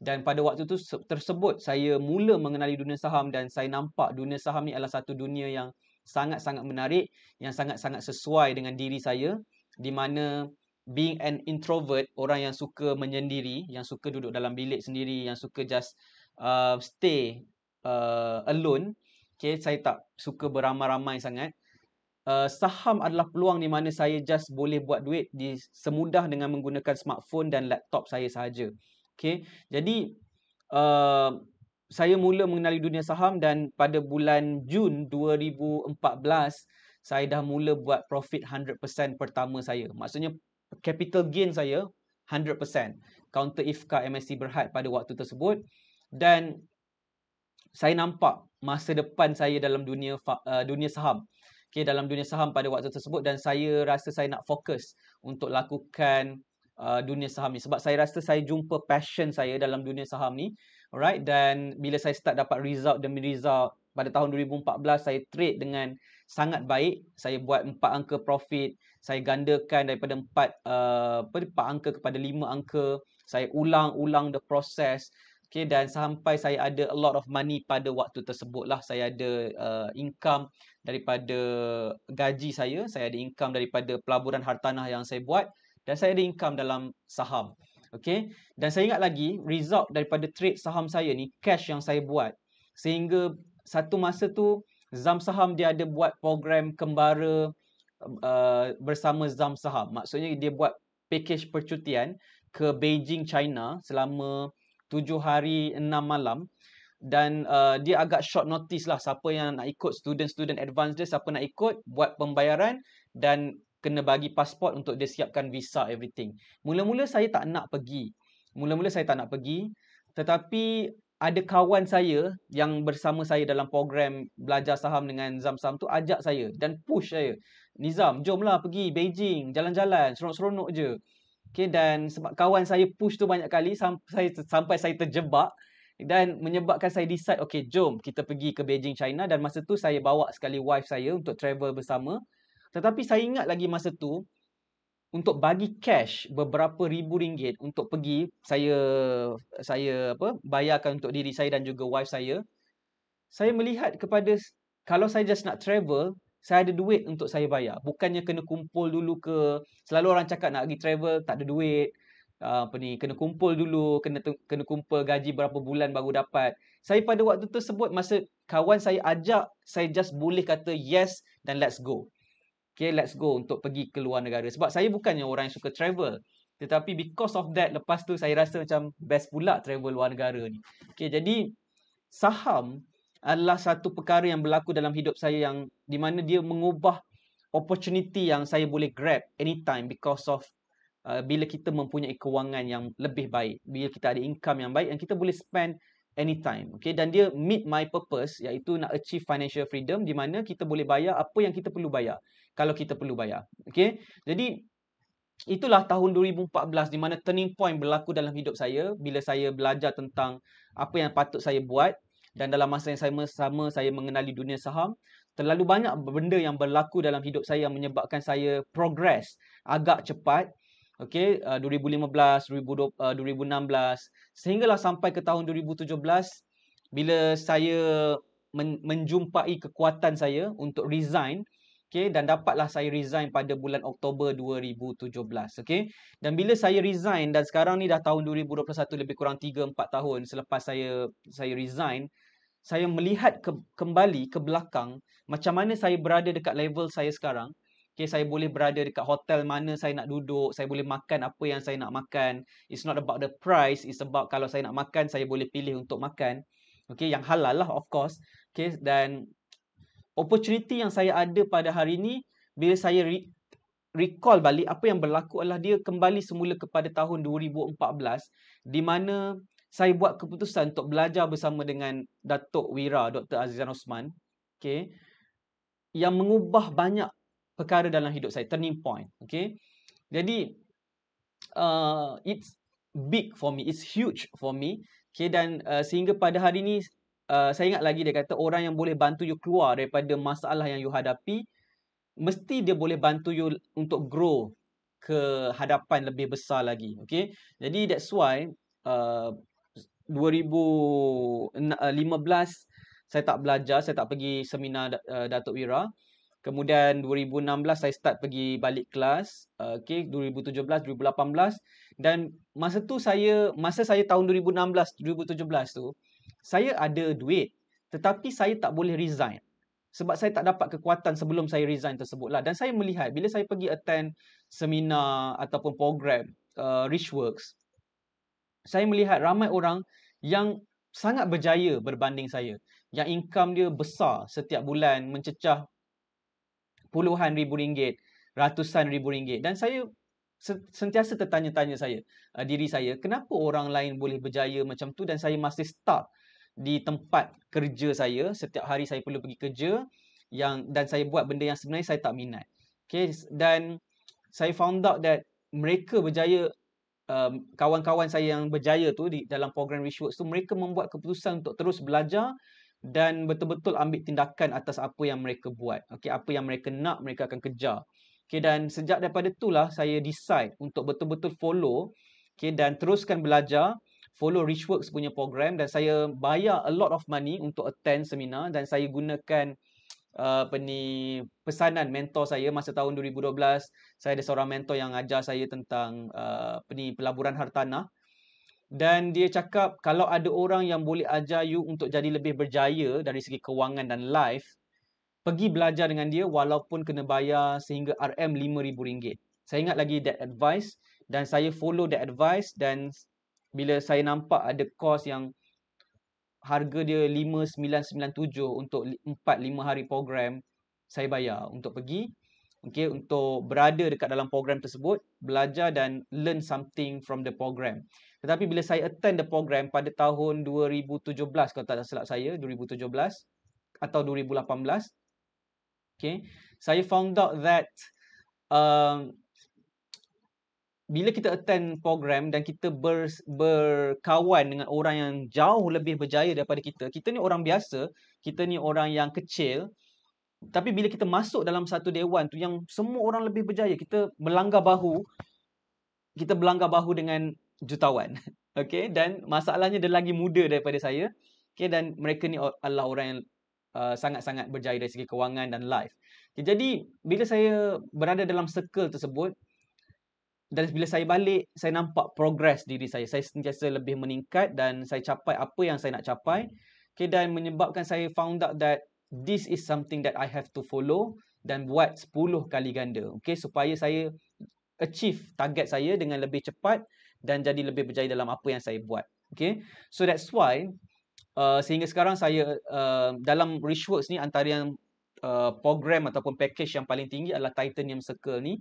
[SPEAKER 3] dan pada waktu tu tersebut saya mula mengenali dunia saham dan saya nampak dunia saham ni adalah satu dunia yang sangat-sangat menarik yang sangat-sangat sesuai dengan diri saya di mana being an introvert orang yang suka menyendiri yang suka duduk dalam bilik sendiri yang suka just uh, stay uh, alone. Okay, saya tak suka beramai-ramai sangat. Uh, saham adalah peluang di mana saya just boleh buat duit di semudah dengan menggunakan smartphone dan laptop saya sahaja. Okay, jadi uh, saya mula mengenali dunia saham dan pada bulan Jun 2014, saya dah mula buat profit 100% pertama saya. Maksudnya capital gain saya 100%. Counter IFKA MSC Berhad pada waktu tersebut. Dan saya nampak masa depan saya dalam dunia uh, dunia saham. Okay, dalam dunia saham pada waktu tersebut dan saya rasa saya nak fokus untuk lakukan uh, dunia saham ni sebab saya rasa saya jumpa passion saya dalam dunia saham ni. Alright dan bila saya start dapat result demi result pada tahun 2014 saya trade dengan sangat baik. Saya buat empat angka profit, saya gandakan daripada empat uh, apa 4 angka kepada lima angka. Saya ulang-ulang the process Okay, dan sampai saya ada a lot of money pada waktu tersebut lah saya ada uh, income daripada gaji saya, saya ada income daripada pelaburan hartanah yang saya buat dan saya ada income dalam saham. Okay, dan saya ingat lagi result daripada trade saham saya ni cash yang saya buat sehingga satu masa tu Zam Saham dia ada buat program kembara uh, bersama Zam Saham. Maksudnya dia buat package percutian ke Beijing China selama tujuh hari enam malam dan uh, dia agak short notice lah siapa yang nak ikut student-student advance dia siapa nak ikut buat pembayaran dan kena bagi pasport untuk dia siapkan visa everything. Mula-mula saya tak nak pergi. Mula-mula saya tak nak pergi tetapi ada kawan saya yang bersama saya dalam program belajar saham dengan Zam Zamzam tu ajak saya dan push saya. Nizam, jomlah pergi Beijing, jalan-jalan, seronok-seronok je. Okay, dan sebab kawan saya push tu banyak kali sampai sampai saya terjebak dan menyebabkan saya decide, okay, jom kita pergi ke Beijing, China dan masa tu saya bawa sekali wife saya untuk travel bersama. Tetapi saya ingat lagi masa tu, untuk bagi cash beberapa ribu ringgit untuk pergi saya saya apa bayarkan untuk diri saya dan juga wife saya saya melihat kepada kalau saya just nak travel saya ada duit untuk saya bayar. Bukannya kena kumpul dulu ke, selalu orang cakap nak pergi travel, tak ada duit. Ah, apa ni, kena kumpul dulu, kena kena kumpul gaji berapa bulan baru dapat. Saya pada waktu tu sebut masa kawan saya ajak, saya just boleh kata yes dan let's go. Okay, let's go untuk pergi ke luar negara. Sebab saya bukannya orang yang suka travel. Tetapi because of that, lepas tu saya rasa macam best pula travel luar negara ni. Okay, jadi saham adalah satu perkara yang berlaku dalam hidup saya yang di mana dia mengubah opportunity yang saya boleh grab anytime because of uh, bila kita mempunyai kewangan yang lebih baik, bila kita ada income yang baik yang kita boleh spend anytime. Okay? Dan dia meet my purpose iaitu nak achieve financial freedom di mana kita boleh bayar apa yang kita perlu bayar kalau kita perlu bayar. Okay? Jadi itulah tahun 2014 di mana turning point berlaku dalam hidup saya bila saya belajar tentang apa yang patut saya buat dan dalam masa yang sama sama saya mengenali dunia saham terlalu banyak benda yang berlaku dalam hidup saya yang menyebabkan saya progress agak cepat okey uh, 2015 2020, 2016 sehinggalah sampai ke tahun 2017 bila saya men- menjumpai kekuatan saya untuk resign okey dan dapatlah saya resign pada bulan Oktober 2017 okey dan bila saya resign dan sekarang ni dah tahun 2021 lebih kurang 3 4 tahun selepas saya saya resign saya melihat ke, kembali ke belakang macam mana saya berada dekat level saya sekarang okay saya boleh berada dekat hotel mana saya nak duduk saya boleh makan apa yang saya nak makan it's not about the price it's about kalau saya nak makan saya boleh pilih untuk makan okay yang halal lah of course okay dan opportunity yang saya ada pada hari ini bila saya re- recall balik apa yang berlaku adalah dia kembali semula kepada tahun 2014 di mana saya buat keputusan untuk belajar bersama dengan Datuk Wira Dr. Azizan Osman okay, yang mengubah banyak perkara dalam hidup saya turning point okay. jadi uh, it's big for me it's huge for me okay, dan uh, sehingga pada hari ini uh, saya ingat lagi dia kata orang yang boleh bantu you keluar daripada masalah yang you hadapi mesti dia boleh bantu you untuk grow ke hadapan lebih besar lagi okay? jadi that's why uh, 2015 eh, saya tak belajar, saya tak pergi seminar eh, Datuk Wira. Kemudian 2016 saya start pergi balik kelas. Eh, okey, 2017, 2018 dan masa tu saya masa saya tahun 2016, 2017 tu saya ada duit tetapi saya tak boleh resign sebab saya tak dapat kekuatan sebelum saya resign tersebutlah dan saya melihat bila saya pergi attend seminar ataupun program uh, Richworks saya melihat ramai orang yang sangat berjaya berbanding saya. Yang income dia besar setiap bulan mencecah puluhan ribu ringgit, ratusan ribu ringgit. Dan saya sentiasa tertanya-tanya saya, uh, diri saya, kenapa orang lain boleh berjaya macam tu dan saya masih stuck di tempat kerja saya. Setiap hari saya perlu pergi kerja yang dan saya buat benda yang sebenarnya saya tak minat. Okay, dan saya found out that mereka berjaya um, kawan-kawan saya yang berjaya tu di dalam program Reshworks tu mereka membuat keputusan untuk terus belajar dan betul-betul ambil tindakan atas apa yang mereka buat. Okey, apa yang mereka nak mereka akan kejar. Okey dan sejak daripada itulah saya decide untuk betul-betul follow okey dan teruskan belajar follow Richworks punya program dan saya bayar a lot of money untuk attend seminar dan saya gunakan apa uh, ni pesanan mentor saya masa tahun 2012 saya ada seorang mentor yang ajar saya tentang uh, apa ni pelaburan hartanah dan dia cakap kalau ada orang yang boleh ajar you untuk jadi lebih berjaya dari segi kewangan dan life pergi belajar dengan dia walaupun kena bayar sehingga RM5000 saya ingat lagi that advice dan saya follow that advice dan bila saya nampak ada course yang harga dia 5997 untuk 4 5 hari program saya bayar untuk pergi okey untuk berada dekat dalam program tersebut belajar dan learn something from the program tetapi bila saya attend the program pada tahun 2017 kalau tak salah saya 2017 atau 2018 okey saya found out that um, bila kita attend program dan kita ber, berkawan dengan orang yang jauh lebih berjaya daripada kita, kita ni orang biasa, kita ni orang yang kecil. Tapi bila kita masuk dalam satu dewan tu yang semua orang lebih berjaya, kita melanggar bahu, kita melanggar bahu dengan jutawan. Okay, dan masalahnya dia lagi muda daripada saya. Okay, dan mereka ni adalah orang yang uh, sangat-sangat uh, berjaya dari segi kewangan dan life. Okay, jadi, bila saya berada dalam circle tersebut, dan bila saya balik saya nampak progres diri saya saya sentiasa lebih meningkat dan saya capai apa yang saya nak capai okay, dan menyebabkan saya found out that this is something that I have to follow dan buat 10 kali ganda okay, supaya saya achieve target saya dengan lebih cepat dan jadi lebih berjaya dalam apa yang saya buat okay? so that's why uh, sehingga sekarang saya uh, dalam Richworks ni antara yang uh, program ataupun package yang paling tinggi adalah Titanium Circle ni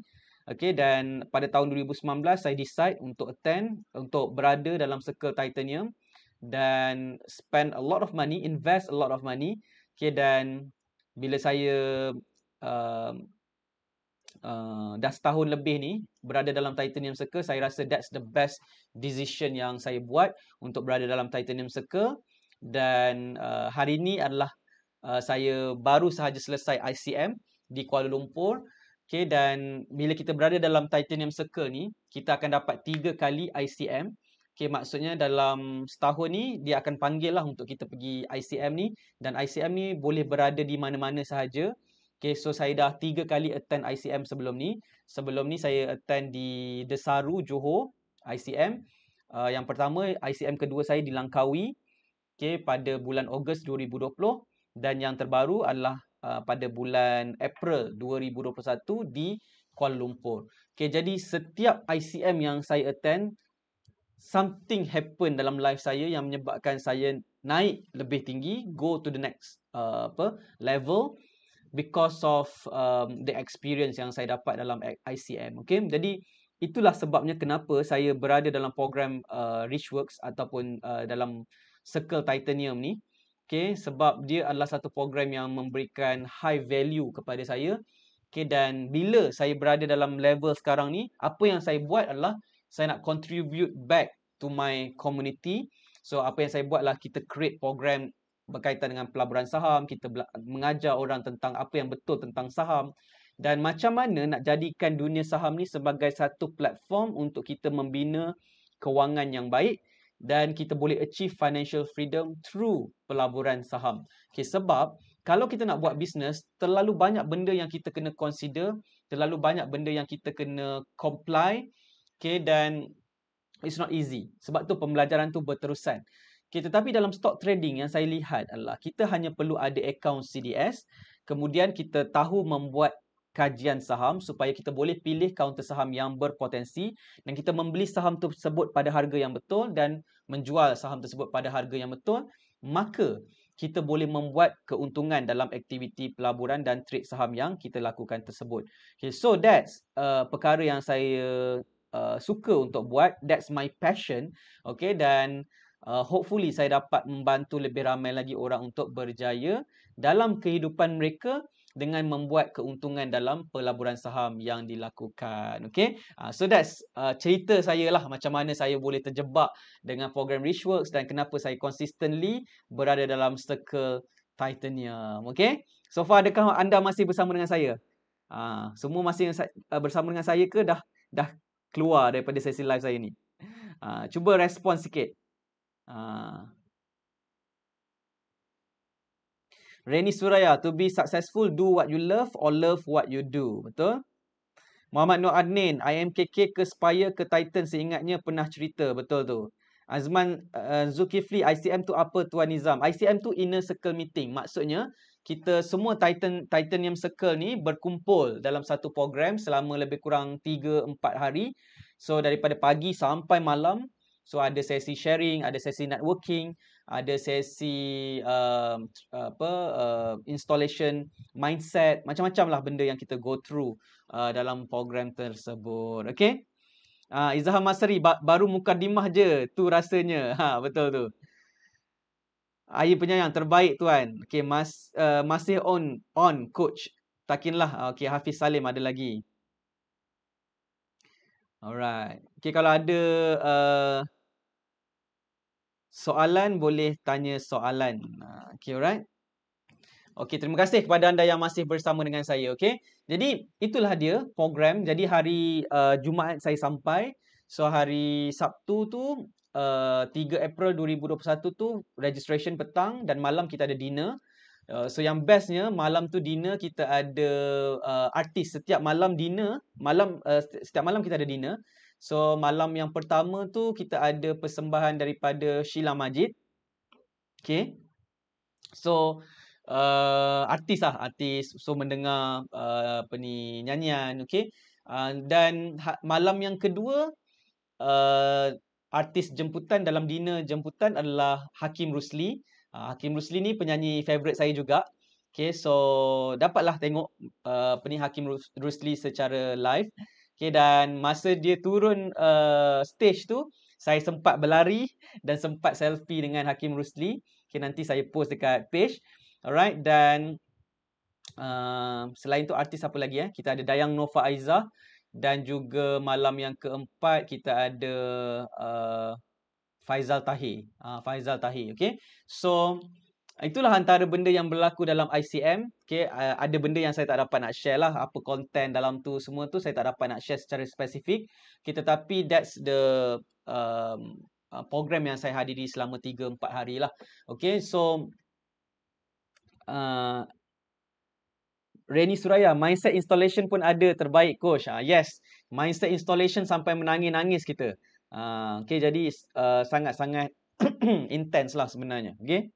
[SPEAKER 3] Okay, dan pada tahun 2019 saya decide untuk attend untuk berada dalam circle titanium dan spend a lot of money, invest a lot of money. Okay, dan bila saya uh, uh, dah setahun lebih ni berada dalam titanium circle, saya rasa that's the best decision yang saya buat untuk berada dalam titanium circle. Dan uh, hari ini adalah uh, saya baru sahaja selesai ICM di Kuala Lumpur. Okay, dan bila kita berada dalam titanium circle ni, kita akan dapat tiga kali ICM. Okay, maksudnya dalam setahun ni, dia akan panggil lah untuk kita pergi ICM ni. Dan ICM ni boleh berada di mana-mana sahaja. Okay, so saya dah tiga kali attend ICM sebelum ni. Sebelum ni saya attend di Desaru, Johor, ICM. Uh, yang pertama, ICM kedua saya di Langkawi. Okay, pada bulan Ogos 2020. Dan yang terbaru adalah Uh, pada bulan April 2021 di Kuala Lumpur. Okay, jadi setiap ICM yang saya attend, something happen dalam life saya yang menyebabkan saya naik lebih tinggi, go to the next uh, apa level because of um, the experience yang saya dapat dalam ICM. Okay, jadi itulah sebabnya kenapa saya berada dalam program uh, Richworks ataupun uh, dalam Circle Titanium ni. Uh, Okay, sebab dia adalah satu program yang memberikan high value kepada saya. Okay, dan bila saya berada dalam level sekarang ni, apa yang saya buat adalah saya nak contribute back to my community. So, apa yang saya buat adalah kita create program berkaitan dengan pelaburan saham, kita mengajar orang tentang apa yang betul tentang saham dan macam mana nak jadikan dunia saham ni sebagai satu platform untuk kita membina kewangan yang baik dan kita boleh achieve financial freedom through pelaburan saham. Okay, sebab kalau kita nak buat bisnes, terlalu banyak benda yang kita kena consider, terlalu banyak benda yang kita kena comply, okay, dan it's not easy. Sebab tu pembelajaran tu berterusan. Okay, tetapi dalam stock trading yang saya lihat adalah kita hanya perlu ada account CDS, kemudian kita tahu membuat kajian saham supaya kita boleh pilih kaunter saham yang berpotensi dan kita membeli saham tersebut pada harga yang betul dan menjual saham tersebut pada harga yang betul maka kita boleh membuat keuntungan dalam aktiviti pelaburan dan trade saham yang kita lakukan tersebut. Okay, so that's uh, perkara yang saya uh, suka untuk buat. That's my passion. Okay, dan uh, hopefully saya dapat membantu lebih ramai lagi orang untuk berjaya dalam kehidupan mereka dengan membuat keuntungan dalam pelaburan saham yang dilakukan. Okay? Uh, ah, so that's uh, cerita saya lah macam mana saya boleh terjebak dengan program Richworks dan kenapa saya consistently berada dalam circle titanium. Okay? So far adakah anda masih bersama dengan saya? Uh, semua masih bersama dengan saya ke dah dah keluar daripada sesi live saya ni? Uh, cuba respon sikit. Uh, Reni Suraya, to be successful, do what you love or love what you do. Betul? Muhammad Nur Adnin, IMKK ke Spire ke Titan seingatnya pernah cerita. Betul tu. Azman uh, Zulkifli, ICM tu apa Tuan Nizam? ICM tu inner circle meeting. Maksudnya, kita semua Titan Titanium Circle ni berkumpul dalam satu program selama lebih kurang 3-4 hari. So, daripada pagi sampai malam. So, ada sesi sharing, ada sesi networking ada sesi uh, apa uh, installation mindset macam-macam lah benda yang kita go through uh, dalam program tersebut okay uh, ah, Izhar Masri ba- baru muka dimah je tu rasanya ha, betul tu punya yang terbaik tuan. Okey mas, uh, masih on on coach. Takinlah. Ah, okey Hafiz Salim ada lagi. Alright. Okey kalau ada uh, soalan boleh tanya soalan. Ah, okay, alright. Okay, terima kasih kepada anda yang masih bersama dengan saya. Okay, jadi itulah dia program. Jadi hari uh, Jumaat saya sampai. So, hari Sabtu tu, uh, 3 April 2021 tu, registration petang dan malam kita ada dinner. Uh, so yang bestnya malam tu dinner kita ada uh, artis setiap malam dinner malam uh, setiap malam kita ada dinner So malam yang pertama tu kita ada persembahan daripada Sheila Majid. Okay. So uh, artis lah artis. So mendengar uh, apa ni nyanyian. Okay. Uh, dan ha, malam yang kedua uh, artis jemputan dalam dinner jemputan adalah Hakim Rusli. Uh, Hakim Rusli ni penyanyi favourite saya juga. Okay, so dapatlah tengok uh, apa Hakim Rusli secara live. Okay, dan masa dia turun uh, stage tu, saya sempat berlari dan sempat selfie dengan Hakim Rusli. Okay, nanti saya post dekat page. Alright, dan uh, selain tu artis apa lagi eh? Kita ada Dayang Nova Aizah dan juga malam yang keempat kita ada uh, Faizal Tahir. Uh, Faizal Tahir, okay. So, Ah, itulah antara benda yang berlaku dalam ICM. Okay, uh, ada benda yang saya tak dapat nak share lah. Apa konten dalam tu semua tu saya tak dapat nak share secara spesifik. Okay, tetapi that's the um, ah, program yang saya hadiri selama 3-4 hari lah. Okay, so... Uh, Reni Suraya, mindset installation pun ada terbaik coach. Uh, yes, mindset installation sampai menangis-nangis kita. Uh, okay, jadi sangat-sangat uh, intense lah sebenarnya. Okay.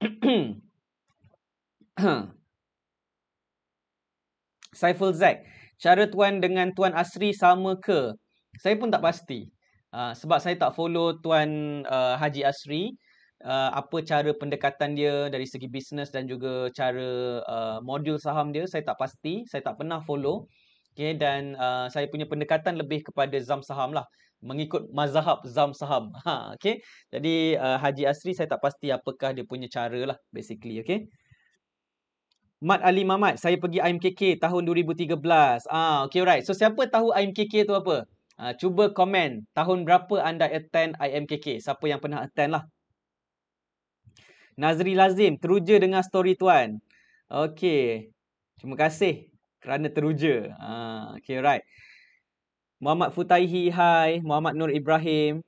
[SPEAKER 3] Saiful Zack, cara tuan dengan tuan Asri sama ke? Saya pun tak pasti. Uh, sebab saya tak follow tuan uh, Haji Asri. Uh, apa cara pendekatan dia dari segi bisnes dan juga cara uh, modul saham dia saya tak pasti saya tak pernah follow okay, dan uh, saya punya pendekatan lebih kepada zam saham lah mengikut mazhab zam saham. Ha, okay. Jadi uh, Haji Asri saya tak pasti apakah dia punya cara lah basically. Okay. Mat Ali Mamat, saya pergi IMKK tahun 2013. Ah, okay, right. So, siapa tahu IMKK tu apa? Ah, cuba komen tahun berapa anda attend IMKK. Siapa yang pernah attend lah. Nazri Lazim, teruja dengan story tuan. Okay. Terima kasih kerana teruja. Ah, okay, right. Muhammad Futaihi, hai. Muhammad Nur Ibrahim.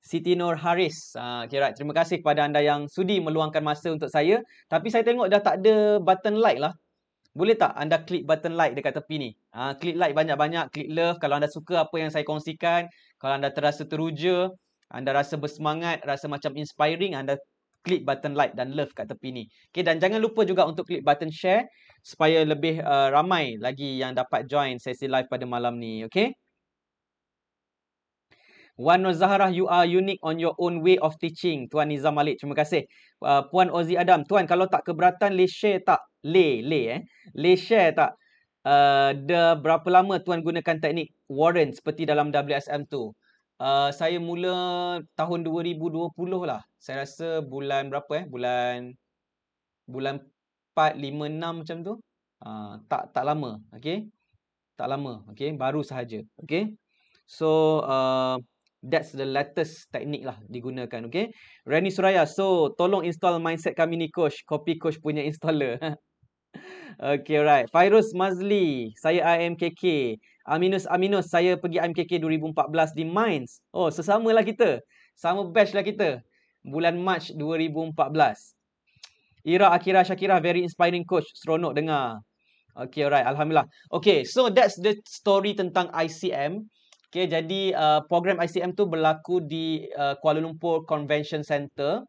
[SPEAKER 3] Siti Nur Haris. Ah, okay, right. Terima kasih kepada anda yang sudi meluangkan masa untuk saya. Tapi saya tengok dah tak ada button like lah. Boleh tak anda klik button like dekat tepi ni? Ha, klik like banyak-banyak, klik love kalau anda suka apa yang saya kongsikan. Kalau anda terasa teruja, anda rasa bersemangat, rasa macam inspiring, anda klik button like dan love kat tepi ni. Okay, dan jangan lupa juga untuk klik button share supaya lebih uh, ramai lagi yang dapat join sesi live pada malam ni. Okay? Wan Nur Zaharah, you are unique on your own way of teaching. Tuan Nizam Malik, terima kasih. Uh, Puan Ozi Adam, Tuan kalau tak keberatan, leh share tak? Leh, leh eh. Leh share tak? Ada uh, berapa lama Tuan gunakan teknik Warren seperti dalam WSM tu? Uh, saya mula tahun 2020 lah. Saya rasa bulan berapa eh? Bulan bulan 4, 5, 6 macam tu. Uh, tak tak lama. Okay? Tak lama. Okay? Baru sahaja. Okay? So, uh, That's the latest teknik lah digunakan. Okay. Rani Suraya. So, tolong install mindset kami ni coach. Copy coach punya installer. okay, right. Fairuz Mazli. Saya IMKK. Aminus Aminus. Saya pergi IMKK 2014 di Mines. Oh, sesama lah kita. Sama batch lah kita. Bulan March 2014. Ira Akira Shakira. Very inspiring coach. Seronok dengar. Okay, alright. Alhamdulillah. Okay, so that's the story tentang ICM. Okay, jadi uh, program ICM tu berlaku di uh, Kuala Lumpur Convention Center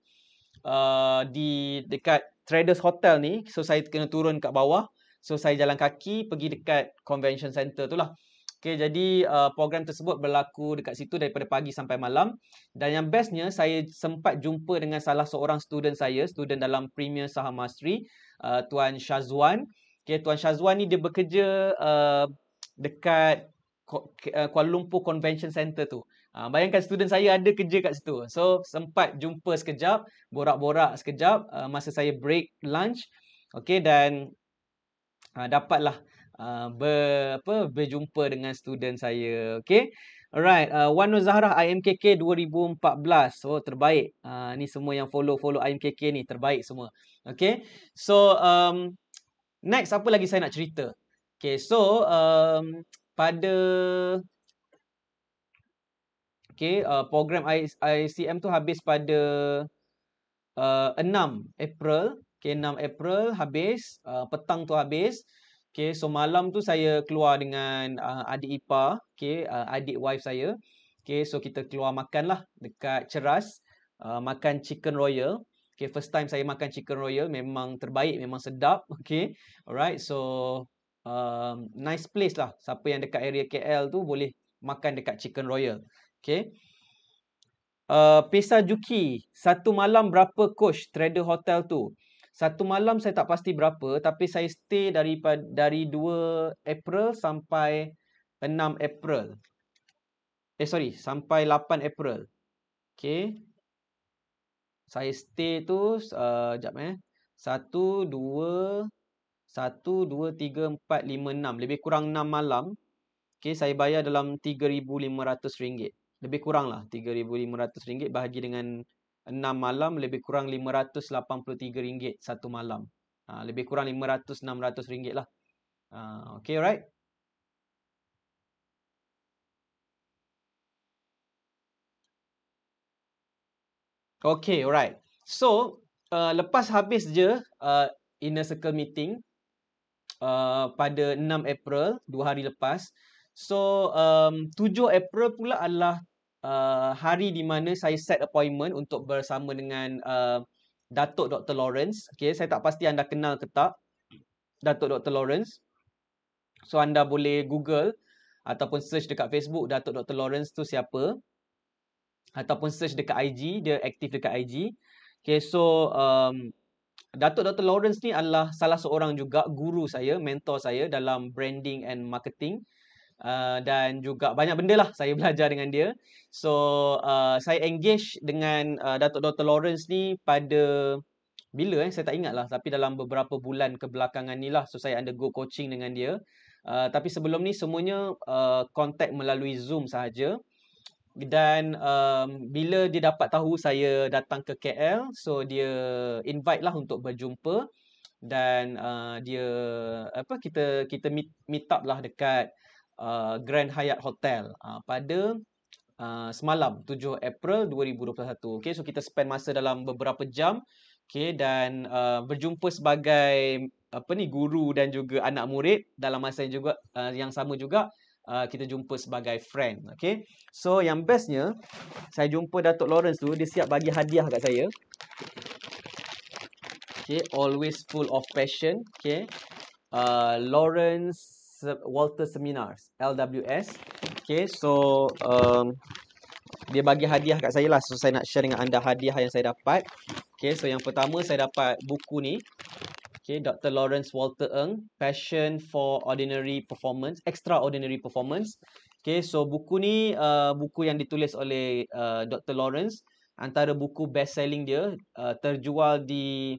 [SPEAKER 3] uh, di dekat Traders Hotel ni. So saya kena turun kat bawah. So saya jalan kaki pergi dekat Convention Center tu lah. Okay, jadi uh, program tersebut berlaku dekat situ daripada pagi sampai malam. Dan yang bestnya, saya sempat jumpa dengan salah seorang student saya, student dalam Premier Saham Mastery, uh, Tuan Shazwan. Okay, Tuan Shazwan ni dia bekerja uh, dekat Uh, Kuala Lumpur Convention Center tu. Uh, bayangkan student saya ada kerja kat situ. So sempat jumpa sekejap, borak-borak sekejap uh, masa saya break lunch. Okay dan uh, dapatlah uh, ber, apa, berjumpa dengan student saya. Okay. Alright, uh, Wanu Zahra IMKK 2014. So terbaik. Uh, ni semua yang follow-follow IMKK ni terbaik semua. Okay. So um, next apa lagi saya nak cerita? Okay, so um, pada okay, uh, program ICM tu habis pada uh, 6 April. Okay, 6 April habis, uh, petang tu habis. Okay, so malam tu saya keluar dengan uh, adik Ipa, okay, uh, adik wife saya. Okay, so kita keluar makan lah dekat Ceras. Uh, makan chicken royal. Okay, first time saya makan chicken royal memang terbaik, memang sedap. Okay, alright. So, um, nice place lah. Siapa yang dekat area KL tu boleh makan dekat Chicken Royal. Okay. Uh, Pesa Juki, satu malam berapa coach trader hotel tu? Satu malam saya tak pasti berapa tapi saya stay dari dari 2 April sampai 6 April. Eh sorry, sampai 8 April. Okay. Saya stay tu, uh, sekejap eh. Satu, dua, satu dua tiga empat lima enam Lebih kurang enam malam. Okay, saya bayar dalam RM3,500. Lebih kurang lah RM3,500 bahagi dengan enam malam. Lebih kurang RM583 satu malam. Ha, lebih kurang RM500, RM600 lah. Ha, okay, alright. Okay, alright. So, uh, lepas habis je uh, inner circle meeting, Uh, pada 6 April, dua hari lepas. So, um, 7 April pula adalah uh, hari di mana saya set appointment untuk bersama dengan uh, Datuk Dr. Lawrence. Okay, saya tak pasti anda kenal ke tak Datuk Dr. Lawrence. So, anda boleh Google ataupun search dekat Facebook Datuk Dr. Lawrence tu siapa. Ataupun search dekat IG, dia aktif dekat IG. Okay, so um, Datuk Dr. Lawrence ni adalah salah seorang juga guru saya, mentor saya dalam branding and marketing. Uh, dan juga banyak benda lah saya belajar dengan dia. So, uh, saya engage dengan uh, ah, Datuk Dr. Lawrence ni pada bila eh? Saya tak ingat lah. Tapi dalam beberapa bulan kebelakangan ni lah. So, saya undergo coaching dengan dia. Uh, tapi sebelum ni semuanya uh, contact melalui Zoom sahaja dan um, bila dia dapat tahu saya datang ke KL so dia invite lah untuk berjumpa dan uh, dia apa kita kita meet, meet up lah dekat uh, Grand Hyatt Hotel uh, pada uh, semalam 7 April 2021 Okay, so kita spend masa dalam beberapa jam okay dan uh, berjumpa sebagai apa ni guru dan juga anak murid dalam masa yang juga uh, yang sama juga Uh, kita jumpa sebagai friend. Okay. So yang bestnya, saya jumpa Datuk Lawrence tu, dia siap bagi hadiah kat saya. Okay, always full of passion. Okay. Uh, Lawrence Walter Seminars, LWS. Okay, so um, dia bagi hadiah kat saya lah. So saya nak share dengan anda hadiah yang saya dapat. Okay, so yang pertama saya dapat buku ni. Okay, Dr. Lawrence Walter Ng, Passion for Ordinary Performance, Extraordinary Performance. Okay, so buku ni uh, buku yang ditulis oleh uh, Dr. Lawrence. Antara buku best-selling dia, uh, terjual di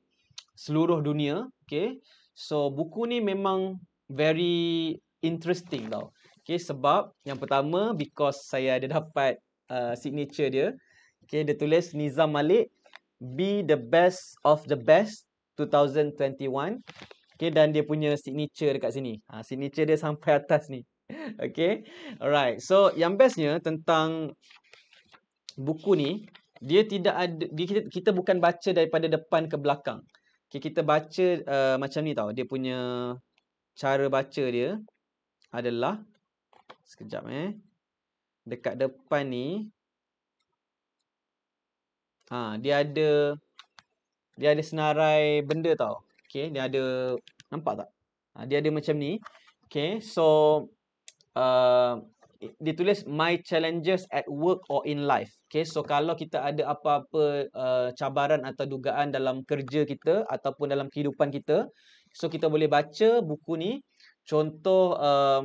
[SPEAKER 3] seluruh dunia. Okay, so buku ni memang very interesting tau. Okay, sebab yang pertama, because saya ada dapat uh, signature dia. Okay, dia tulis Nizam Malik, Be the best of the best 2021. Okay, dan dia punya signature dekat sini. Ha, signature dia sampai atas ni. Okay, alright. So, yang bestnya tentang buku ni, dia tidak ada, dia, kita, kita bukan baca daripada depan ke belakang. Okay, kita baca uh, macam ni tau. Dia punya cara baca dia adalah, sekejap eh. Dekat depan ni, ha, dia ada dia ada senarai benda tau. Okay, dia ada, nampak tak? Uh, dia ada macam ni. Okay, so, uh, dia tulis, my challenges at work or in life. Okay, so kalau kita ada apa-apa uh, cabaran atau dugaan dalam kerja kita ataupun dalam kehidupan kita, so kita boleh baca buku ni. Contoh, uh,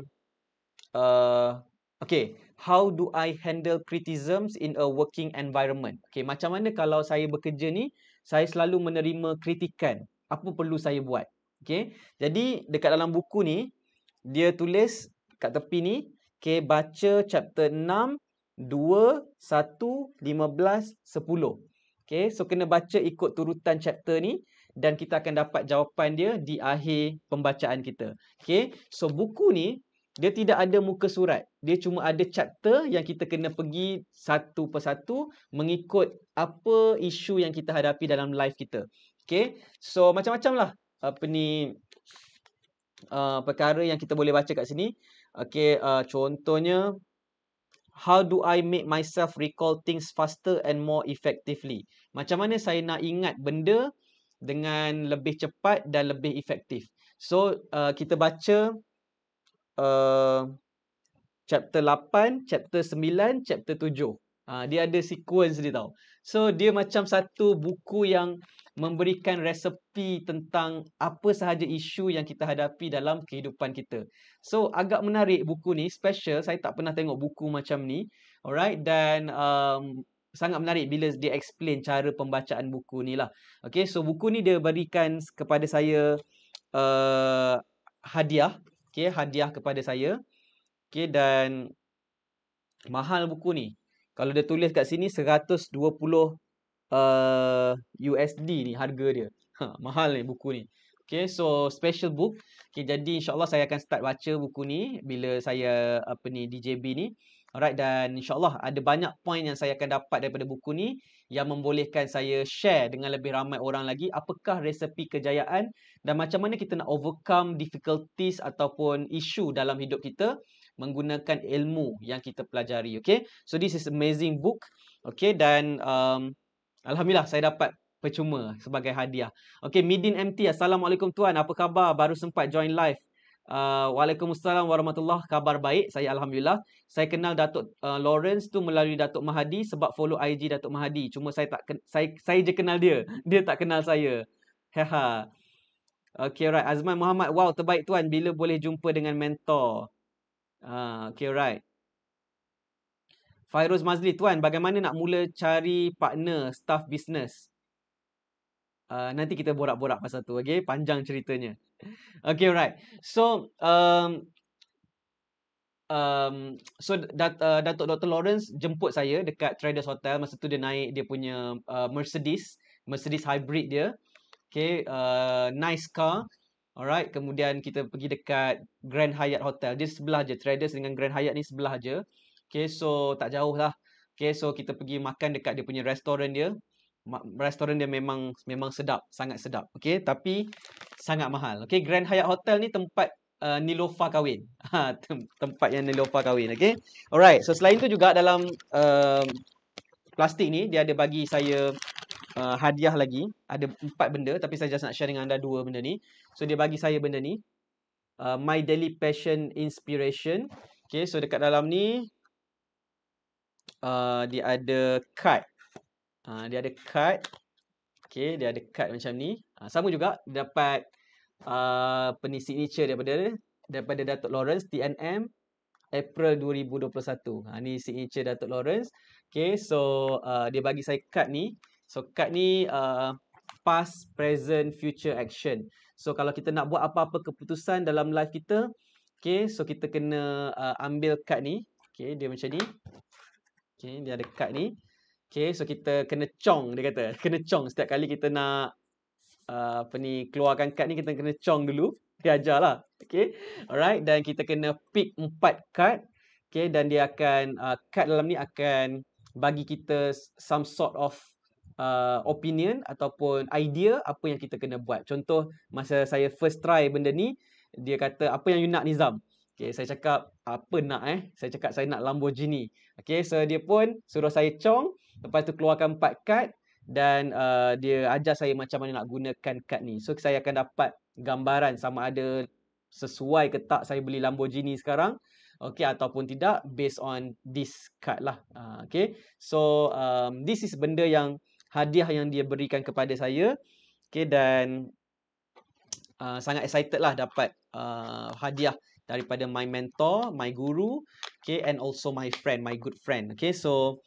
[SPEAKER 3] uh, okay how do I handle criticisms in a working environment? Okay, macam mana kalau saya bekerja ni, saya selalu menerima kritikan. Apa perlu saya buat? Okay, jadi dekat dalam buku ni, dia tulis kat tepi ni, okay, baca chapter 6, 2, 1, 15, 10. Okay, so kena baca ikut turutan chapter ni dan kita akan dapat jawapan dia di akhir pembacaan kita. Okay, so buku ni dia tidak ada muka surat. Dia cuma ada chapter yang kita kena pergi satu persatu mengikut apa isu yang kita hadapi dalam life kita. Okay. So, macam-macam lah. Apa ni... Uh, perkara yang kita boleh baca kat sini. Okay, uh, contohnya. How do I make myself recall things faster and more effectively? Macam mana saya nak ingat benda dengan lebih cepat dan lebih efektif? So, uh, kita baca Uh, chapter 8, chapter 9, chapter 7. Uh, ha, dia ada sequence dia tau. So dia macam satu buku yang memberikan resepi tentang apa sahaja isu yang kita hadapi dalam kehidupan kita. So agak menarik buku ni, special. Saya tak pernah tengok buku macam ni. Alright, dan um, sangat menarik bila dia explain cara pembacaan buku ni lah. Okay, so buku ni dia berikan kepada saya uh, hadiah okay, hadiah kepada saya. Okay, dan mahal buku ni. Kalau dia tulis kat sini 120 uh, USD ni harga dia. Ha, mahal ni buku ni. Okay, so special book. Okay, jadi insyaAllah saya akan start baca buku ni bila saya apa ni DJB ni. Alright dan insyaAllah ada banyak point yang saya akan dapat daripada buku ni yang membolehkan saya share dengan lebih ramai orang lagi apakah resepi kejayaan dan macam mana kita nak overcome difficulties ataupun isu dalam hidup kita menggunakan ilmu yang kita pelajari. Okay? So this is amazing book. Okay? Dan um, Alhamdulillah saya dapat percuma sebagai hadiah. Okay, Midin MT. Assalamualaikum tuan. Apa khabar? Baru sempat join live. Uh, Waalaikumsalam warahmatullahi Khabar baik. Saya Alhamdulillah. Saya kenal Datuk uh, Lawrence tu melalui Datuk Mahadi sebab follow IG Datuk Mahadi. Cuma saya tak ken- saya, saya je kenal dia. Dia tak kenal saya. Haha. okay, right. Azman Muhammad. Wow, terbaik tuan. Bila boleh jumpa dengan mentor? Uh, okay, right. Fairuz Mazli. Tuan, bagaimana nak mula cari partner staff business? Uh, nanti kita borak-borak pasal tu, okay? Panjang ceritanya okay, right. So, um, um, so Dat, uh, Datuk Dr. Lawrence jemput saya dekat Traders Hotel. Masa tu dia naik dia punya uh, Mercedes. Mercedes hybrid dia. Okay, uh, nice car. Alright, kemudian kita pergi dekat Grand Hyatt Hotel. Dia sebelah je. Traders dengan Grand Hyatt ni sebelah je. Okay, so tak jauh lah. Okay, so kita pergi makan dekat dia punya restoran dia restoran dia memang memang sedap, sangat sedap. Okey, tapi sangat mahal. Okey, Grand Hyatt Hotel ni tempat uh, Nilofa kahwin. Ha, tempat yang Nilofa kahwin, okey. Alright. So selain tu juga dalam uh, plastik ni dia ada bagi saya uh, hadiah lagi. Ada empat benda tapi saya just nak share dengan anda dua benda ni. So dia bagi saya benda ni. Uh, My Daily Passion Inspiration. Okey, so dekat dalam ni uh, dia ada card Ha, dia ada card. Okay, dia ada card macam ni. Ha, sama juga dapat uh, signature daripada daripada Datuk Lawrence TNM April 2021. Ha, ni signature Datuk Lawrence. Okay, so uh, dia bagi saya card ni. So card ni uh, past, present, future action. So kalau kita nak buat apa-apa keputusan dalam life kita, okay, so kita kena uh, ambil card ni. Okay, dia macam ni. Okay, dia ada card ni. Okay, so kita kena cong dia kata. Kena cong setiap kali kita nak uh, apa ni keluarkan kad ni kita kena cong dulu. Dia lah Okay, alright. Dan kita kena pick empat kad. Okay, dan dia akan, uh, kad dalam ni akan bagi kita some sort of uh, opinion ataupun idea apa yang kita kena buat. Contoh, masa saya first try benda ni, dia kata apa yang you nak Nizam? Okay, saya cakap apa nak eh? Saya cakap saya nak Lamborghini. Okay, so dia pun suruh saya cong. Lepas tu keluarkan empat kad dan uh, dia ajar saya macam mana nak gunakan kad ni. So saya akan dapat gambaran sama ada sesuai ke tak saya beli Lamborghini sekarang. Okay, ataupun tidak based on this card lah. Uh, okay, so um, this is benda yang hadiah yang dia berikan kepada saya. Okay, dan uh, sangat excited lah dapat uh, hadiah daripada my mentor, my guru, okay, and also my friend, my good friend. Okay, so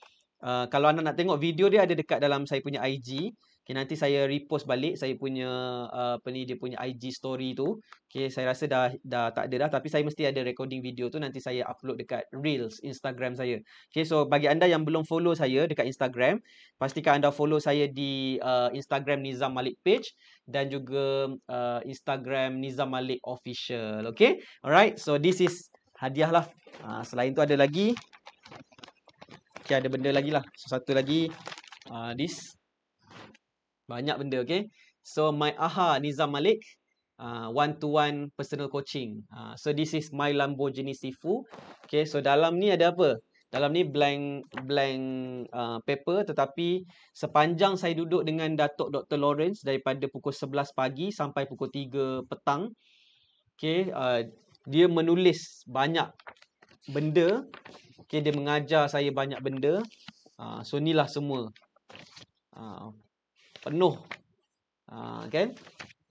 [SPEAKER 3] Uh, kalau anda nak tengok video dia ada dekat dalam saya punya IG. Okay, nanti saya repost balik saya punya uh, apa ni dia punya IG story tu. Okay, saya rasa dah dah tak ada dah tapi saya mesti ada recording video tu nanti saya upload dekat Reels Instagram saya. Okay, so bagi anda yang belum follow saya dekat Instagram, pastikan anda follow saya di uh, Instagram Nizam Malik page dan juga uh, Instagram Nizam Malik official. Okay, alright. So this is hadiah lah. Uh, ah, selain tu ada lagi. Okay, ada benda lagi lah. So, satu lagi. Uh, this. Banyak benda, okay. So, my AHA Nizam Malik. Ah, one-to-one -one personal coaching. Uh, so, this is my Lamborghini Sifu. Okay, so dalam ni ada apa? Dalam ni blank blank uh, paper tetapi sepanjang saya duduk dengan Datuk Dr. Lawrence daripada pukul 11 pagi sampai pukul 3 petang. Okay, uh, dia menulis banyak benda Okay, dia mengajar saya banyak benda. Uh, so, inilah semua. Uh, penuh. Uh, kan?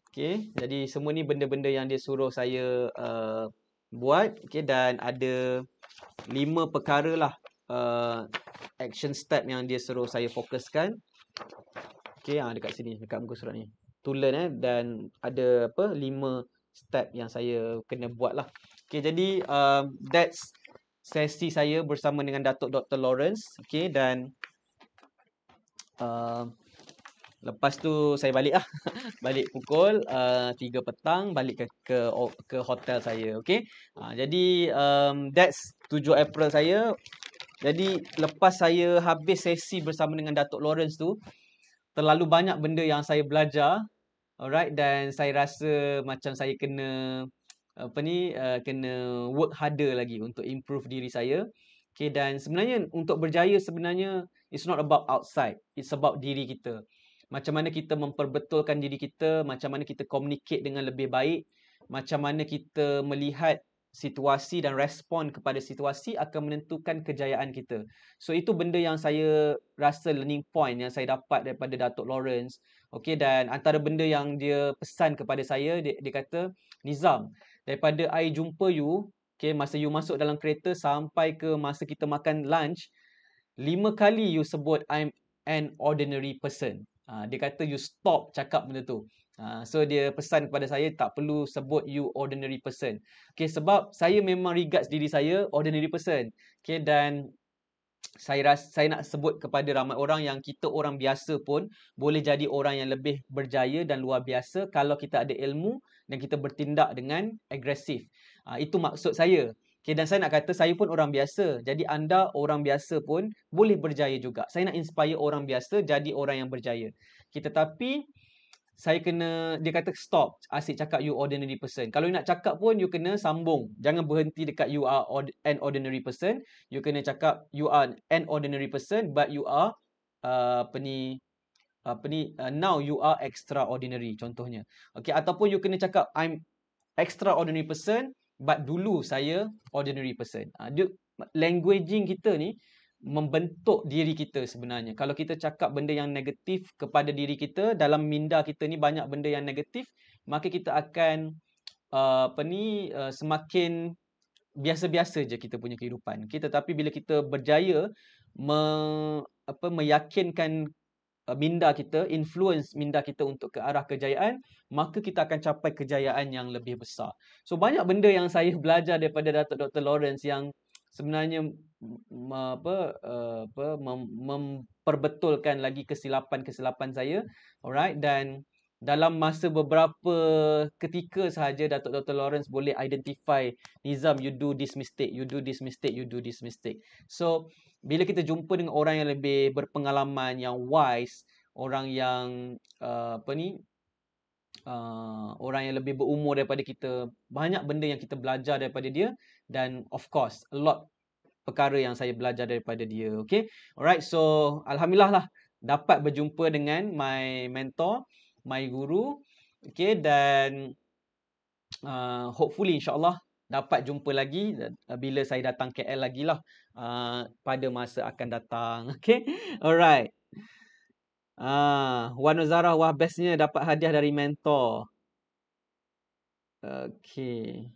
[SPEAKER 3] Okay, jadi semua ni benda-benda yang dia suruh saya uh, buat. Okay, dan ada lima perkara lah. Uh, action step yang dia suruh saya fokuskan. Okay, uh, dekat sini. Dekat muka surat ni. To learn eh. Dan ada apa? Lima step yang saya kena buat lah. Okay, jadi uh, that's sesi saya bersama dengan Datuk Dr. Lawrence. Okay, dan uh, lepas tu saya balik lah. balik pukul uh, 3 petang, balik ke, ke ke hotel saya. Okay, uh, jadi um, that's 7 April saya. Jadi lepas saya habis sesi bersama dengan Datuk Lawrence tu, terlalu banyak benda yang saya belajar. Alright, dan saya rasa macam saya kena apa ni uh, kena work harder lagi untuk improve diri saya. Okay, dan sebenarnya untuk berjaya sebenarnya it's not about outside, it's about diri kita. Macam mana kita memperbetulkan diri kita, macam mana kita communicate dengan lebih baik, macam mana kita melihat situasi dan respon kepada situasi akan menentukan kejayaan kita. So itu benda yang saya rasa learning point yang saya dapat daripada Datuk Lawrence. Okay, dan antara benda yang dia pesan kepada saya, dia, dia kata, Nizam, daripada I jumpa you, okay, masa you masuk dalam kereta sampai ke masa kita makan lunch, lima kali you sebut I'm an ordinary person. Uh, dia kata you stop cakap benda tu. Uh, so dia pesan kepada saya tak perlu sebut you ordinary person. Okay, sebab saya memang regards diri saya ordinary person. Okay, dan saya rasa, saya nak sebut kepada ramai orang yang kita orang biasa pun boleh jadi orang yang lebih berjaya dan luar biasa kalau kita ada ilmu dan kita bertindak dengan agresif. Uh, itu maksud saya. Okay, dan saya nak kata saya pun orang biasa. Jadi anda orang biasa pun boleh berjaya juga. Saya nak inspire orang biasa jadi orang yang berjaya. Kita okay, tapi saya kena dia kata stop asyik cakap you ordinary person. Kalau you nak cakap pun you kena sambung. Jangan berhenti dekat you are an ordinary person. You kena cakap you are an ordinary person but you are uh, apa ni apa ni uh, now you are extraordinary contohnya okey ataupun you kena cakap i'm extraordinary person but dulu saya ordinary person ah uh, languaging kita ni membentuk diri kita sebenarnya kalau kita cakap benda yang negatif kepada diri kita dalam minda kita ni banyak benda yang negatif maka kita akan uh, apa ni uh, semakin biasa-biasa je kita punya kehidupan kita okay, tapi bila kita berjaya me apa meyakinkan Uh, minda kita, influence minda kita untuk ke arah kejayaan, maka kita akan capai kejayaan yang lebih besar. So banyak benda yang saya belajar daripada Datuk Dr. Lawrence yang sebenarnya apa, uh, apa mem, memperbetulkan lagi kesilapan-kesilapan saya. Alright dan dalam masa beberapa ketika sahaja Datuk Dr. Lawrence boleh identify Nizam you do this mistake, you do this mistake, you do this mistake. So bila kita jumpa dengan orang yang lebih berpengalaman, yang wise, orang yang uh, apa ni, uh, orang yang lebih berumur daripada kita, banyak benda yang kita belajar daripada dia dan of course a lot perkara yang saya belajar daripada dia. Okay, alright, so alhamdulillah lah dapat berjumpa dengan my mentor, my guru, okay dan uh, hopefully insyaallah dapat jumpa lagi eh, bila saya datang KL lagi lah uh, eh, pada masa akan datang. Okay, alright. Uh, ah, Wanu Zara wah bestnya dapat hadiah dari mentor. Okay.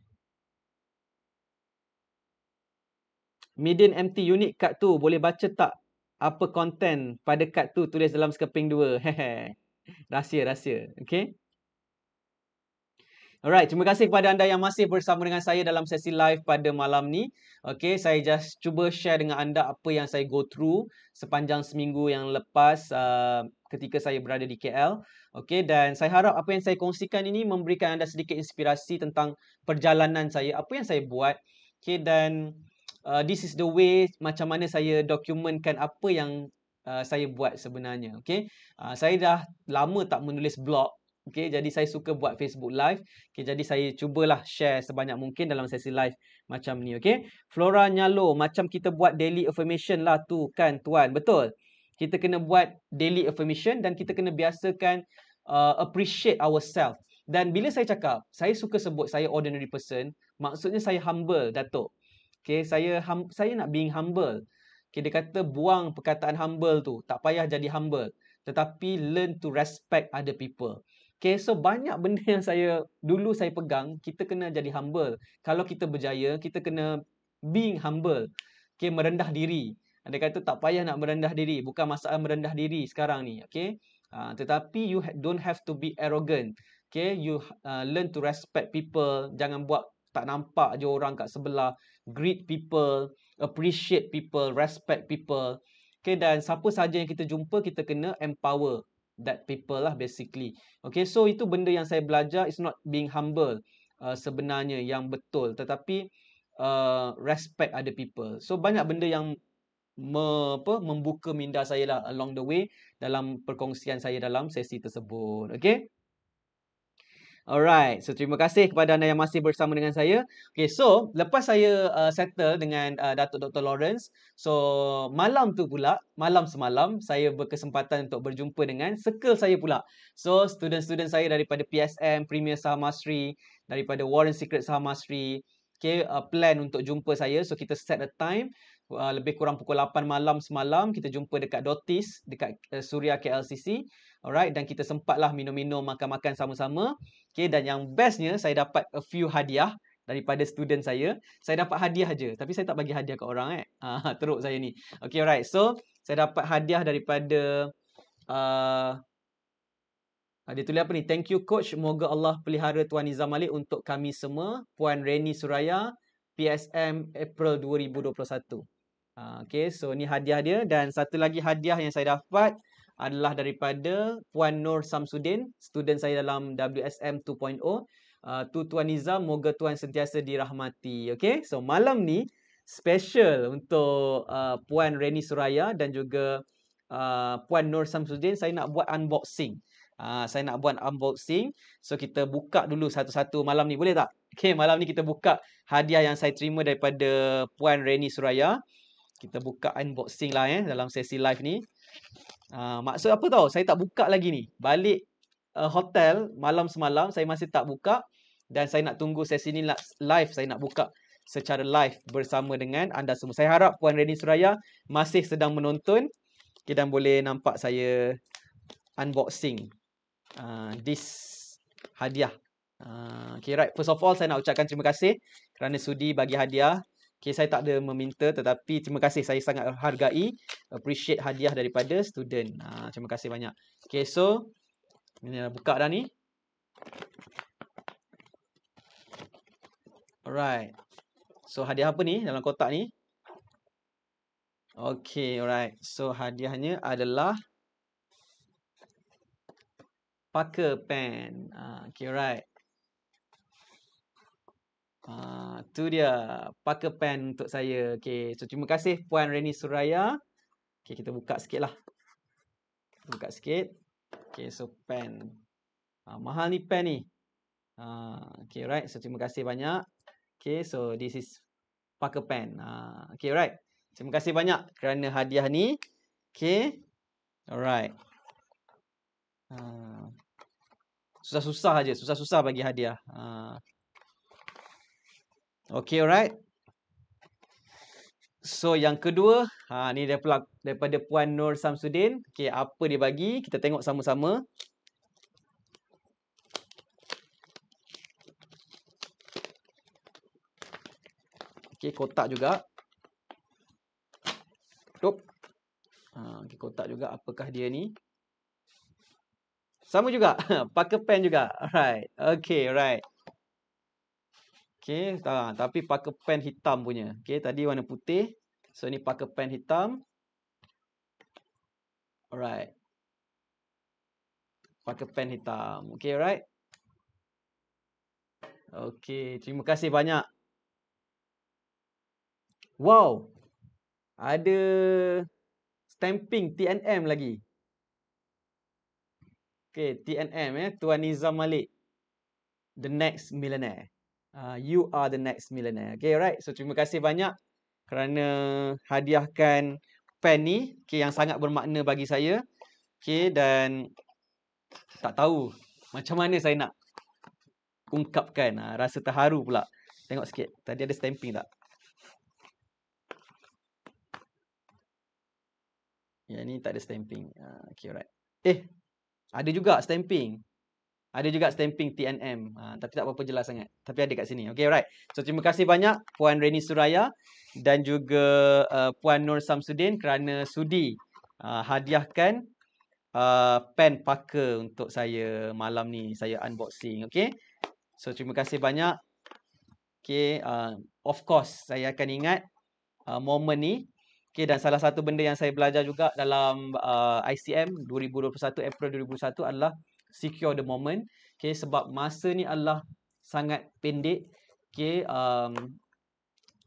[SPEAKER 3] Median MT unit kad tu boleh baca tak apa konten pada kad tu tulis dalam sekeping dua. Hehe. rahsia, rahsia. Okay. Alright, terima kasih kepada anda yang masih bersama dengan saya dalam sesi live pada malam ni. Okay, saya just cuba share dengan anda apa yang saya go through sepanjang seminggu yang lepas uh, ketika saya berada di KL. Okay, dan saya harap apa yang saya kongsikan ini memberikan anda sedikit inspirasi tentang perjalanan saya, apa yang saya buat. Okay, dan uh, this is the way macam mana saya dokumentkan apa yang uh, saya buat sebenarnya. Okay, uh, saya dah lama tak menulis blog Okay, jadi saya suka buat Facebook live. Okay, jadi saya cubalah share sebanyak mungkin dalam sesi live macam ni. Okay, Flora Nyalo, macam kita buat daily affirmation lah tu kan tuan. Betul. Kita kena buat daily affirmation dan kita kena biasakan uh, appreciate ourselves. Dan bila saya cakap, saya suka sebut saya ordinary person, maksudnya saya humble, Datuk. Okay, saya hum, saya nak being humble. Okay, dia kata buang perkataan humble tu, tak payah jadi humble. Tetapi learn to respect other people. Okay, so banyak benda yang saya dulu saya pegang, kita kena jadi humble. Kalau kita berjaya, kita kena being humble. Okay, merendah diri. Anda kata tak payah nak merendah diri. Bukan masalah merendah diri sekarang ni. Okay, uh, tetapi you ha-, don't have to be arrogant. Okay, you uh, learn to respect people. Jangan buat tak nampak je orang kat sebelah. Greet people, appreciate people, respect people. Okay, dan siapa sahaja yang kita jumpa, kita kena empower that people lah basically. Okay, so itu benda yang saya belajar is not being humble uh, sebenarnya yang betul. Tetapi uh, respect other people. So banyak benda yang me, apa, membuka minda saya lah along the way dalam perkongsian saya dalam sesi tersebut. Okay. Alright, so terima kasih kepada anda yang masih bersama dengan saya. Okay, so lepas saya uh, settle dengan uh, Datuk Dr. Lawrence, so malam tu pula, malam semalam, saya berkesempatan untuk berjumpa dengan circle saya pula. So, student-student saya daripada PSM, Premier Sahamastri, daripada Warren Secret Sahamastri, okay, uh, plan untuk jumpa saya. So kita set a time uh, lebih kurang pukul 8 malam semalam kita jumpa dekat Dotis dekat uh, Suria KLCC. Alright dan kita sempatlah minum-minum makan-makan sama-sama. Okay, dan yang bestnya saya dapat a few hadiah daripada student saya. Saya dapat hadiah aje tapi saya tak bagi hadiah ke orang eh. Uh, teruk saya ni. Okay alright. So saya dapat hadiah daripada uh, Ah, dia tulis apa ni? Thank you coach. Moga Allah pelihara Tuan Nizam Malik untuk kami semua. Puan Reni Suraya. PSM April 2021. Uh, ah, okay. So ni hadiah dia. Dan satu lagi hadiah yang saya dapat adalah daripada Puan Nur Samsudin. Student saya dalam WSM 2.0. Uh, tu Tuan Nizam. Moga Tuan sentiasa dirahmati. Okay. So malam ni special untuk uh, Puan Reni Suraya dan juga uh, Puan Nur Samsudin. Saya nak buat Unboxing. Ha, saya nak buat unboxing. So, kita buka dulu satu-satu malam ni. Boleh tak? Okay, malam ni kita buka hadiah yang saya terima daripada Puan Reni Suraya. Kita buka unboxing lah eh, dalam sesi live ni. Ha, maksud apa tau? Saya tak buka lagi ni. Balik uh, hotel malam semalam, saya masih tak buka. Dan saya nak tunggu sesi ni live. Saya nak buka secara live bersama dengan anda semua. Saya harap Puan Reni Suraya masih sedang menonton. Okay, dan boleh nampak saya unboxing. Ah, this hadiah. Uh, okay, right. First of all, saya nak ucapkan terima kasih kerana sudi bagi hadiah. Okay, saya tak ada meminta tetapi terima kasih. Saya sangat hargai, appreciate hadiah daripada student. Uh, terima kasih banyak. Okay, so, ini dah buka dah ni. Alright. So, hadiah apa ni dalam kotak ni? Okay, alright. So, hadiahnya adalah... Parker pen. Uh, ah, okay, right. Uh, ah, tu dia Parker pen untuk saya. Okay, so terima kasih Puan Reni Suraya. Okay, kita buka sikit lah. Buka sikit. Okay, so pen. Uh, ah, mahal ni pen ni. Uh, okay, right. So terima kasih banyak. Okay, so this is Parker pen. Uh, okay, right. Terima kasih banyak kerana hadiah ni. Okay. Alright. Uh, susah-susah aja, susah-susah bagi hadiah. Ha. Okay, alright. So yang kedua, ha ni daripada, daripada puan Nur Samsudin. Okay, apa dia bagi? Kita tengok sama-sama. Okay, kotak juga. Top. Ha, ah, okay, kotak juga apakah dia ni? Sama juga. pakai pen juga. Alright. Okay, alright. Okay, ha, tapi pakai pen hitam punya. Okay, tadi warna putih. So, ni pakai pen hitam. Alright. Pakai pen hitam. Okay, alright. Okay, terima kasih banyak. Wow. Ada stamping TNM lagi. Okay, TNM eh. Tuan Nizam Malik. The next millionaire. Uh, you are the next millionaire. Okay, alright. So, terima kasih banyak kerana hadiahkan pen ni. Okay, yang sangat bermakna bagi saya. Okay, dan tak tahu macam mana saya nak ungkapkan. Uh, rasa terharu pula. Tengok sikit. Tadi ada stamping tak? Yang ni tak ada stamping. Uh, ah, okay, alright. Eh, ada juga stamping. Ada juga stamping TNM. Ha, tapi tak apa-apa jelas sangat. Tapi ada kat sini. Okay, alright. So, terima kasih banyak Puan Reni Suraya dan juga uh, Puan Nur Samsudin kerana sudi uh, hadiahkan uh, pen Parker untuk saya malam ni. Saya unboxing. Okay. So, terima kasih banyak. Okay. Uh, of course, saya akan ingat uh, moment ni Okay, dan salah satu benda yang saya belajar juga dalam uh, ICM 2021, April 2021 adalah secure the moment. Okay, sebab masa ni adalah sangat pendek. Okay, um,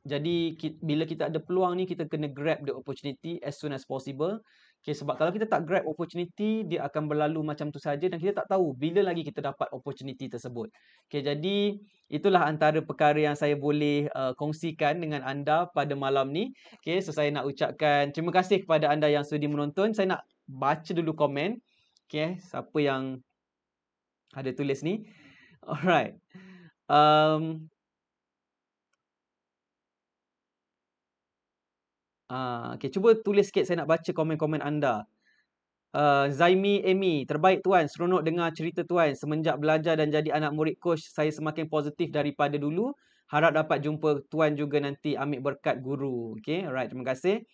[SPEAKER 3] jadi ki, bila kita ada peluang ni, kita kena grab the opportunity as soon as possible. Okay, sebab kalau kita tak grab opportunity, dia akan berlalu macam tu saja dan kita tak tahu bila lagi kita dapat opportunity tersebut. Okay, jadi itulah antara perkara yang saya boleh uh, kongsikan dengan anda pada malam ni. Okay, so saya nak ucapkan terima kasih kepada anda yang sudi menonton. Saya nak baca dulu komen. Okay, siapa yang ada tulis ni. Alright. Um, Ah, okay, cuba tulis sikit saya nak baca komen-komen anda. Uh, Zaimi Amy, terbaik tuan, seronok dengar cerita tuan. Semenjak belajar dan jadi anak murid coach, saya semakin positif daripada dulu. Harap dapat jumpa tuan juga nanti ambil berkat guru. Okay, alright, terima kasih.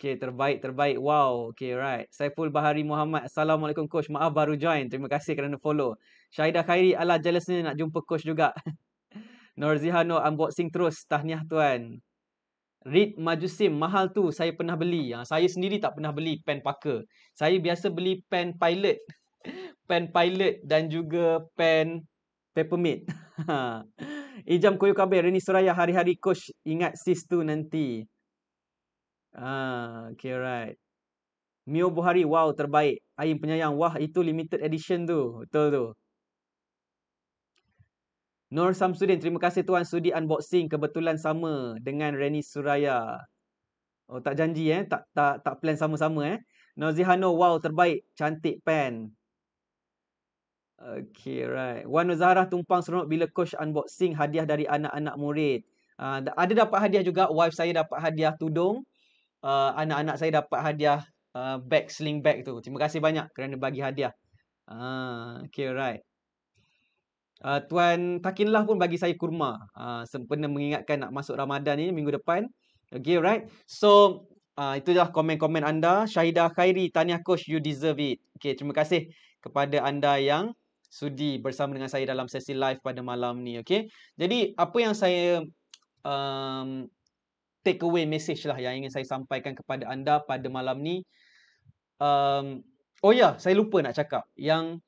[SPEAKER 3] Okay, terbaik, terbaik. Wow, okay, right. Saiful Bahari Muhammad, Assalamualaikum coach. Maaf baru join, terima kasih kerana follow. Syahidah Khairi, ala jelasnya nak jumpa coach juga. Norzihano unboxing terus. Tahniah tuan. Read Majusim mahal tu saya pernah beli. Ha, saya sendiri tak pernah beli pen Parker. Saya biasa beli pen Pilot. pen Pilot dan juga pen Peppermint. Ijam Koyo Kabir, Reni Suraya hari-hari coach ingat sis tu nanti. Ah, okay right. Mio Buhari, wow terbaik. Aim penyayang, wah itu limited edition tu. Betul tu. Nur Samsudin, terima kasih tuan sudi unboxing kebetulan sama dengan Reni Suraya. Oh tak janji eh, tak tak tak plan sama-sama eh. Nozihano, wow terbaik, cantik pen. Okay, right. Wan Zahra tumpang seronok bila coach unboxing hadiah dari anak-anak murid. Uh, ada dapat hadiah juga, wife saya dapat hadiah tudung. Ah, anak-anak uh, saya dapat hadiah uh, bag, sling bag tu. Terima kasih banyak kerana bagi hadiah. Uh, okay, right uh, Tuan Takinlah pun bagi saya kurma uh, ah, sempena mengingatkan nak masuk Ramadan ni minggu depan. Okay, right? So, uh, ah, itu adalah komen-komen anda. Syahidah Khairi, tanya coach, you deserve it. Okay, terima kasih kepada anda yang sudi bersama dengan saya dalam sesi live pada malam ni. Okay? Jadi, apa yang saya um, take away message lah yang ingin saya sampaikan kepada anda pada malam ni. Um, oh ya, yeah, saya lupa nak cakap. Yang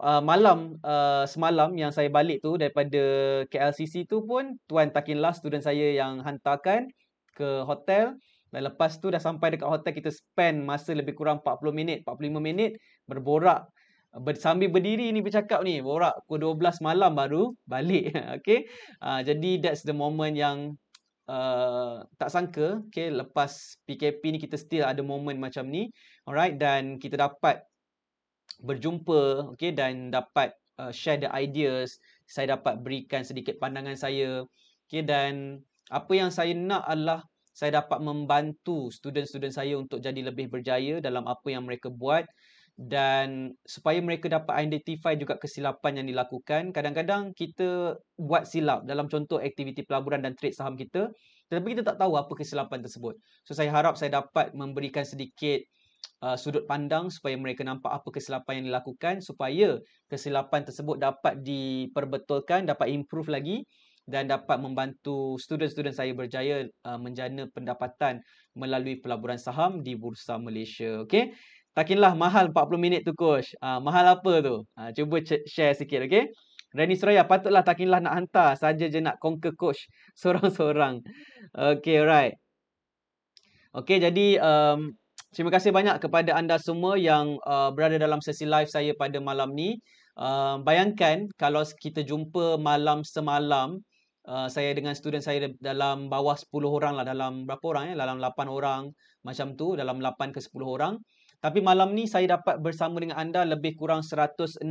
[SPEAKER 3] uh, malam uh, semalam yang saya balik tu daripada KLCC tu pun tuan Takinlah student saya yang hantarkan ke hotel dan lepas tu dah sampai dekat hotel kita spend masa lebih kurang 40 minit 45 minit berborak sambil berdiri ni bercakap ni borak pukul 12 malam baru balik okay? uh, jadi that's the moment yang Uh, tak sangka okay, lepas PKP ni kita still ada moment macam ni alright dan kita dapat berjumpa okay, dan dapat uh, share the ideas saya dapat berikan sedikit pandangan saya okay, dan apa yang saya nak adalah saya dapat membantu student-student saya untuk jadi lebih berjaya dalam apa yang mereka buat dan supaya mereka dapat identify juga kesilapan yang dilakukan kadang-kadang kita buat silap dalam contoh aktiviti pelaburan dan trade saham kita tetapi kita tak tahu apa kesilapan tersebut so saya harap saya dapat memberikan sedikit uh, sudut pandang supaya mereka nampak apa kesilapan yang dilakukan supaya kesilapan tersebut dapat diperbetulkan, dapat improve lagi dan dapat membantu student-student saya berjaya uh, menjana pendapatan melalui pelaburan saham di Bursa Malaysia. Okay? Takinlah mahal 40 minit tu, Coach. Uh, mahal apa tu? Uh, cuba share sikit, Okey, Reni Suraya, patutlah Takinlah nak hantar saja je nak conquer Coach seorang-seorang. Okey, right. Okey, jadi um, Terima kasih banyak kepada anda semua yang uh, berada dalam sesi live saya pada malam ni. Uh, bayangkan kalau kita jumpa malam semalam uh, saya dengan student saya dalam bawah 10 orang lah dalam berapa orang ya eh? dalam 8 orang macam tu dalam 8 ke 10 orang tapi malam ni saya dapat bersama dengan anda lebih kurang 166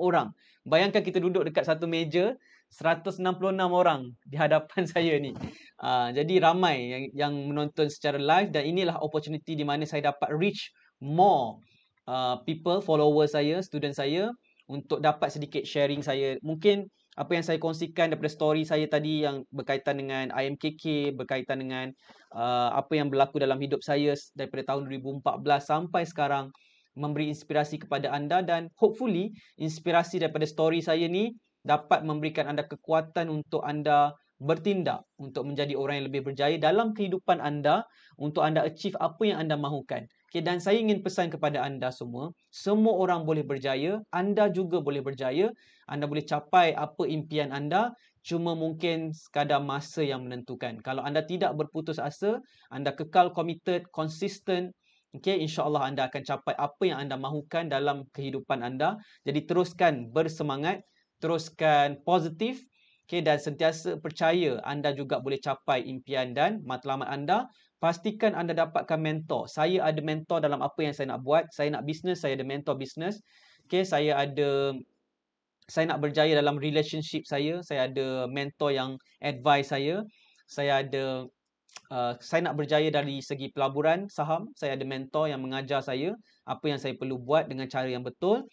[SPEAKER 3] orang bayangkan kita duduk dekat satu meja 166 orang di hadapan saya ni. Uh, jadi ramai yang, yang menonton secara live dan inilah opportunity di mana saya dapat reach more uh, people, follower saya, student saya untuk dapat sedikit sharing saya. Mungkin apa yang saya kongsikan daripada story saya tadi yang berkaitan dengan IMKK, berkaitan dengan uh, apa yang berlaku dalam hidup saya daripada tahun 2014 sampai sekarang memberi inspirasi kepada anda dan hopefully inspirasi daripada story saya ni dapat memberikan anda kekuatan untuk anda bertindak untuk menjadi orang yang lebih berjaya dalam kehidupan anda untuk anda achieve apa yang anda mahukan. Okay, dan saya ingin pesan kepada anda semua, semua orang boleh berjaya, anda juga boleh berjaya, anda boleh capai apa impian anda, cuma mungkin sekadar masa yang menentukan. Kalau anda tidak berputus asa, anda kekal committed, consistent, okay, insyaAllah anda akan capai apa yang anda mahukan dalam kehidupan anda. Jadi teruskan bersemangat, teruskan positif okay, dan sentiasa percaya anda juga boleh capai impian dan matlamat anda. Pastikan anda dapatkan mentor. Saya ada mentor dalam apa yang saya nak buat. Saya nak bisnes, saya ada mentor bisnes. Okay, saya ada saya nak berjaya dalam relationship saya. Saya ada mentor yang advise saya. Saya ada uh, saya nak berjaya dari segi pelaburan saham. Saya ada mentor yang mengajar saya apa yang saya perlu buat dengan cara yang betul.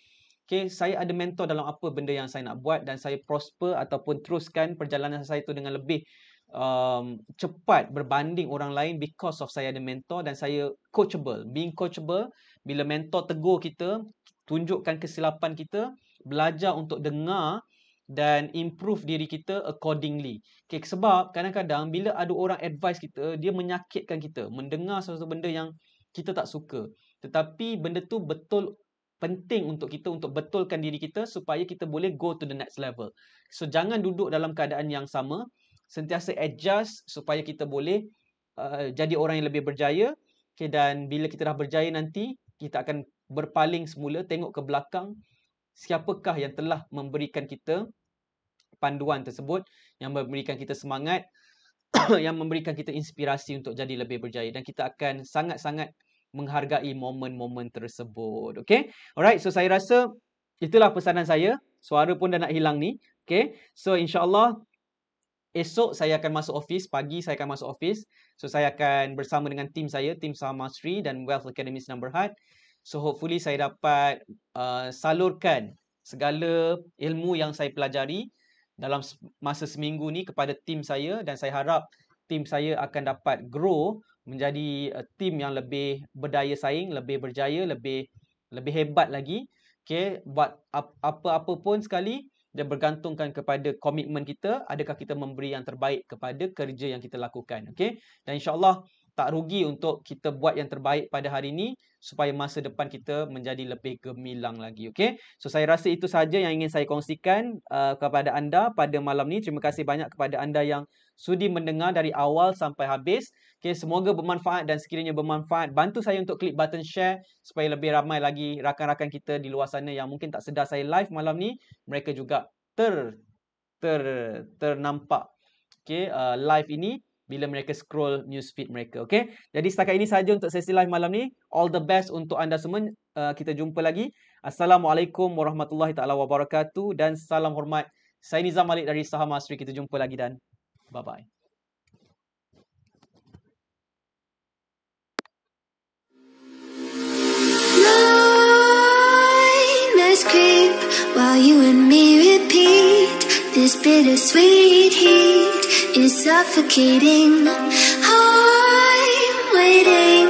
[SPEAKER 3] Okay, saya ada mentor dalam apa benda yang saya nak buat dan saya prosper ataupun teruskan perjalanan saya itu dengan lebih um, cepat berbanding orang lain because of saya ada mentor dan saya coachable. Being coachable, bila mentor tegur kita, tunjukkan kesilapan kita, belajar untuk dengar dan improve diri kita accordingly. Okay, sebab kadang-kadang bila ada orang advice kita, dia menyakitkan kita. Mendengar sesuatu benda yang kita tak suka. Tetapi benda tu betul penting untuk kita untuk betulkan diri kita supaya kita boleh go to the next level. So jangan duduk dalam keadaan yang sama, sentiasa adjust supaya kita boleh uh, jadi orang yang lebih berjaya. Okay, dan bila kita dah berjaya nanti, kita akan berpaling semula tengok ke belakang siapakah yang telah memberikan kita panduan tersebut, yang memberikan kita semangat, yang memberikan kita inspirasi untuk jadi lebih berjaya dan kita akan sangat-sangat menghargai momen-momen tersebut. Okay? Alright, so saya rasa itulah pesanan saya. Suara pun dah nak hilang ni. Okay? So, insyaAllah, esok saya akan masuk office. Pagi saya akan masuk office. So, saya akan bersama dengan tim saya, tim Sama Sri dan Wealth Academy Senang Berhad. So, hopefully saya dapat uh, salurkan segala ilmu yang saya pelajari dalam masa seminggu ni kepada tim saya dan saya harap tim saya akan dapat grow menjadi uh, tim yang lebih berdaya saing, lebih berjaya, lebih lebih hebat lagi. Okay, buat apa-apa pun sekali, dia bergantungkan kepada komitmen kita, adakah kita memberi yang terbaik kepada kerja yang kita lakukan. Okay, dan insya Allah tak rugi untuk kita buat yang terbaik pada hari ini supaya masa depan kita menjadi lebih gemilang lagi okey so saya rasa itu saja yang ingin saya kongsikan uh, kepada anda pada malam ni terima kasih banyak kepada anda yang sudi mendengar dari awal sampai habis okey semoga bermanfaat dan sekiranya bermanfaat bantu saya untuk klik button share supaya lebih ramai lagi rakan-rakan kita di luar sana yang mungkin tak sedar saya live malam ni mereka juga ter ter ternampak okey uh, live ini bila mereka scroll newsfeed mereka. Okay? Jadi setakat ini sahaja untuk sesi live malam ni. All the best untuk anda semua. Uh, kita jumpa lagi. Assalamualaikum warahmatullahi taala wabarakatuh dan salam hormat. Saya Nizam Malik dari Saham Asri. Kita jumpa lagi dan bye-bye.
[SPEAKER 1] Creep while you and me repeat This bittersweet heat is suffocating. I'm waiting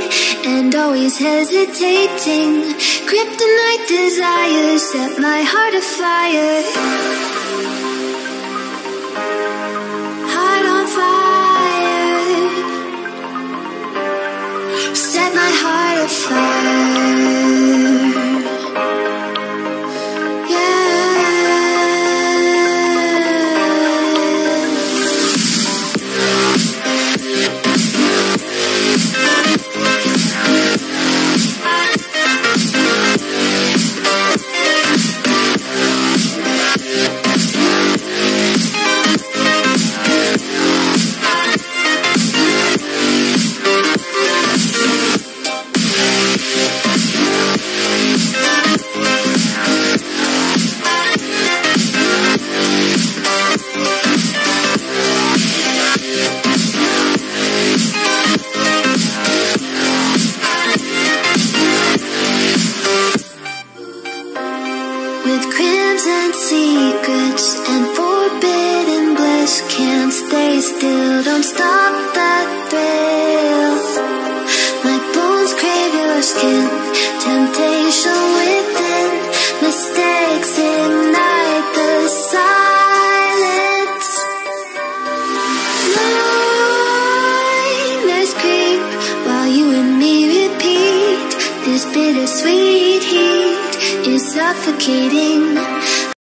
[SPEAKER 1] and always hesitating. Kryptonite desires set my heart afire. still don't stop that thrill. My bones crave your skin, temptation within, mistakes ignite the silence. Blinders creep while you and me repeat this bittersweet heat
[SPEAKER 2] is suffocating.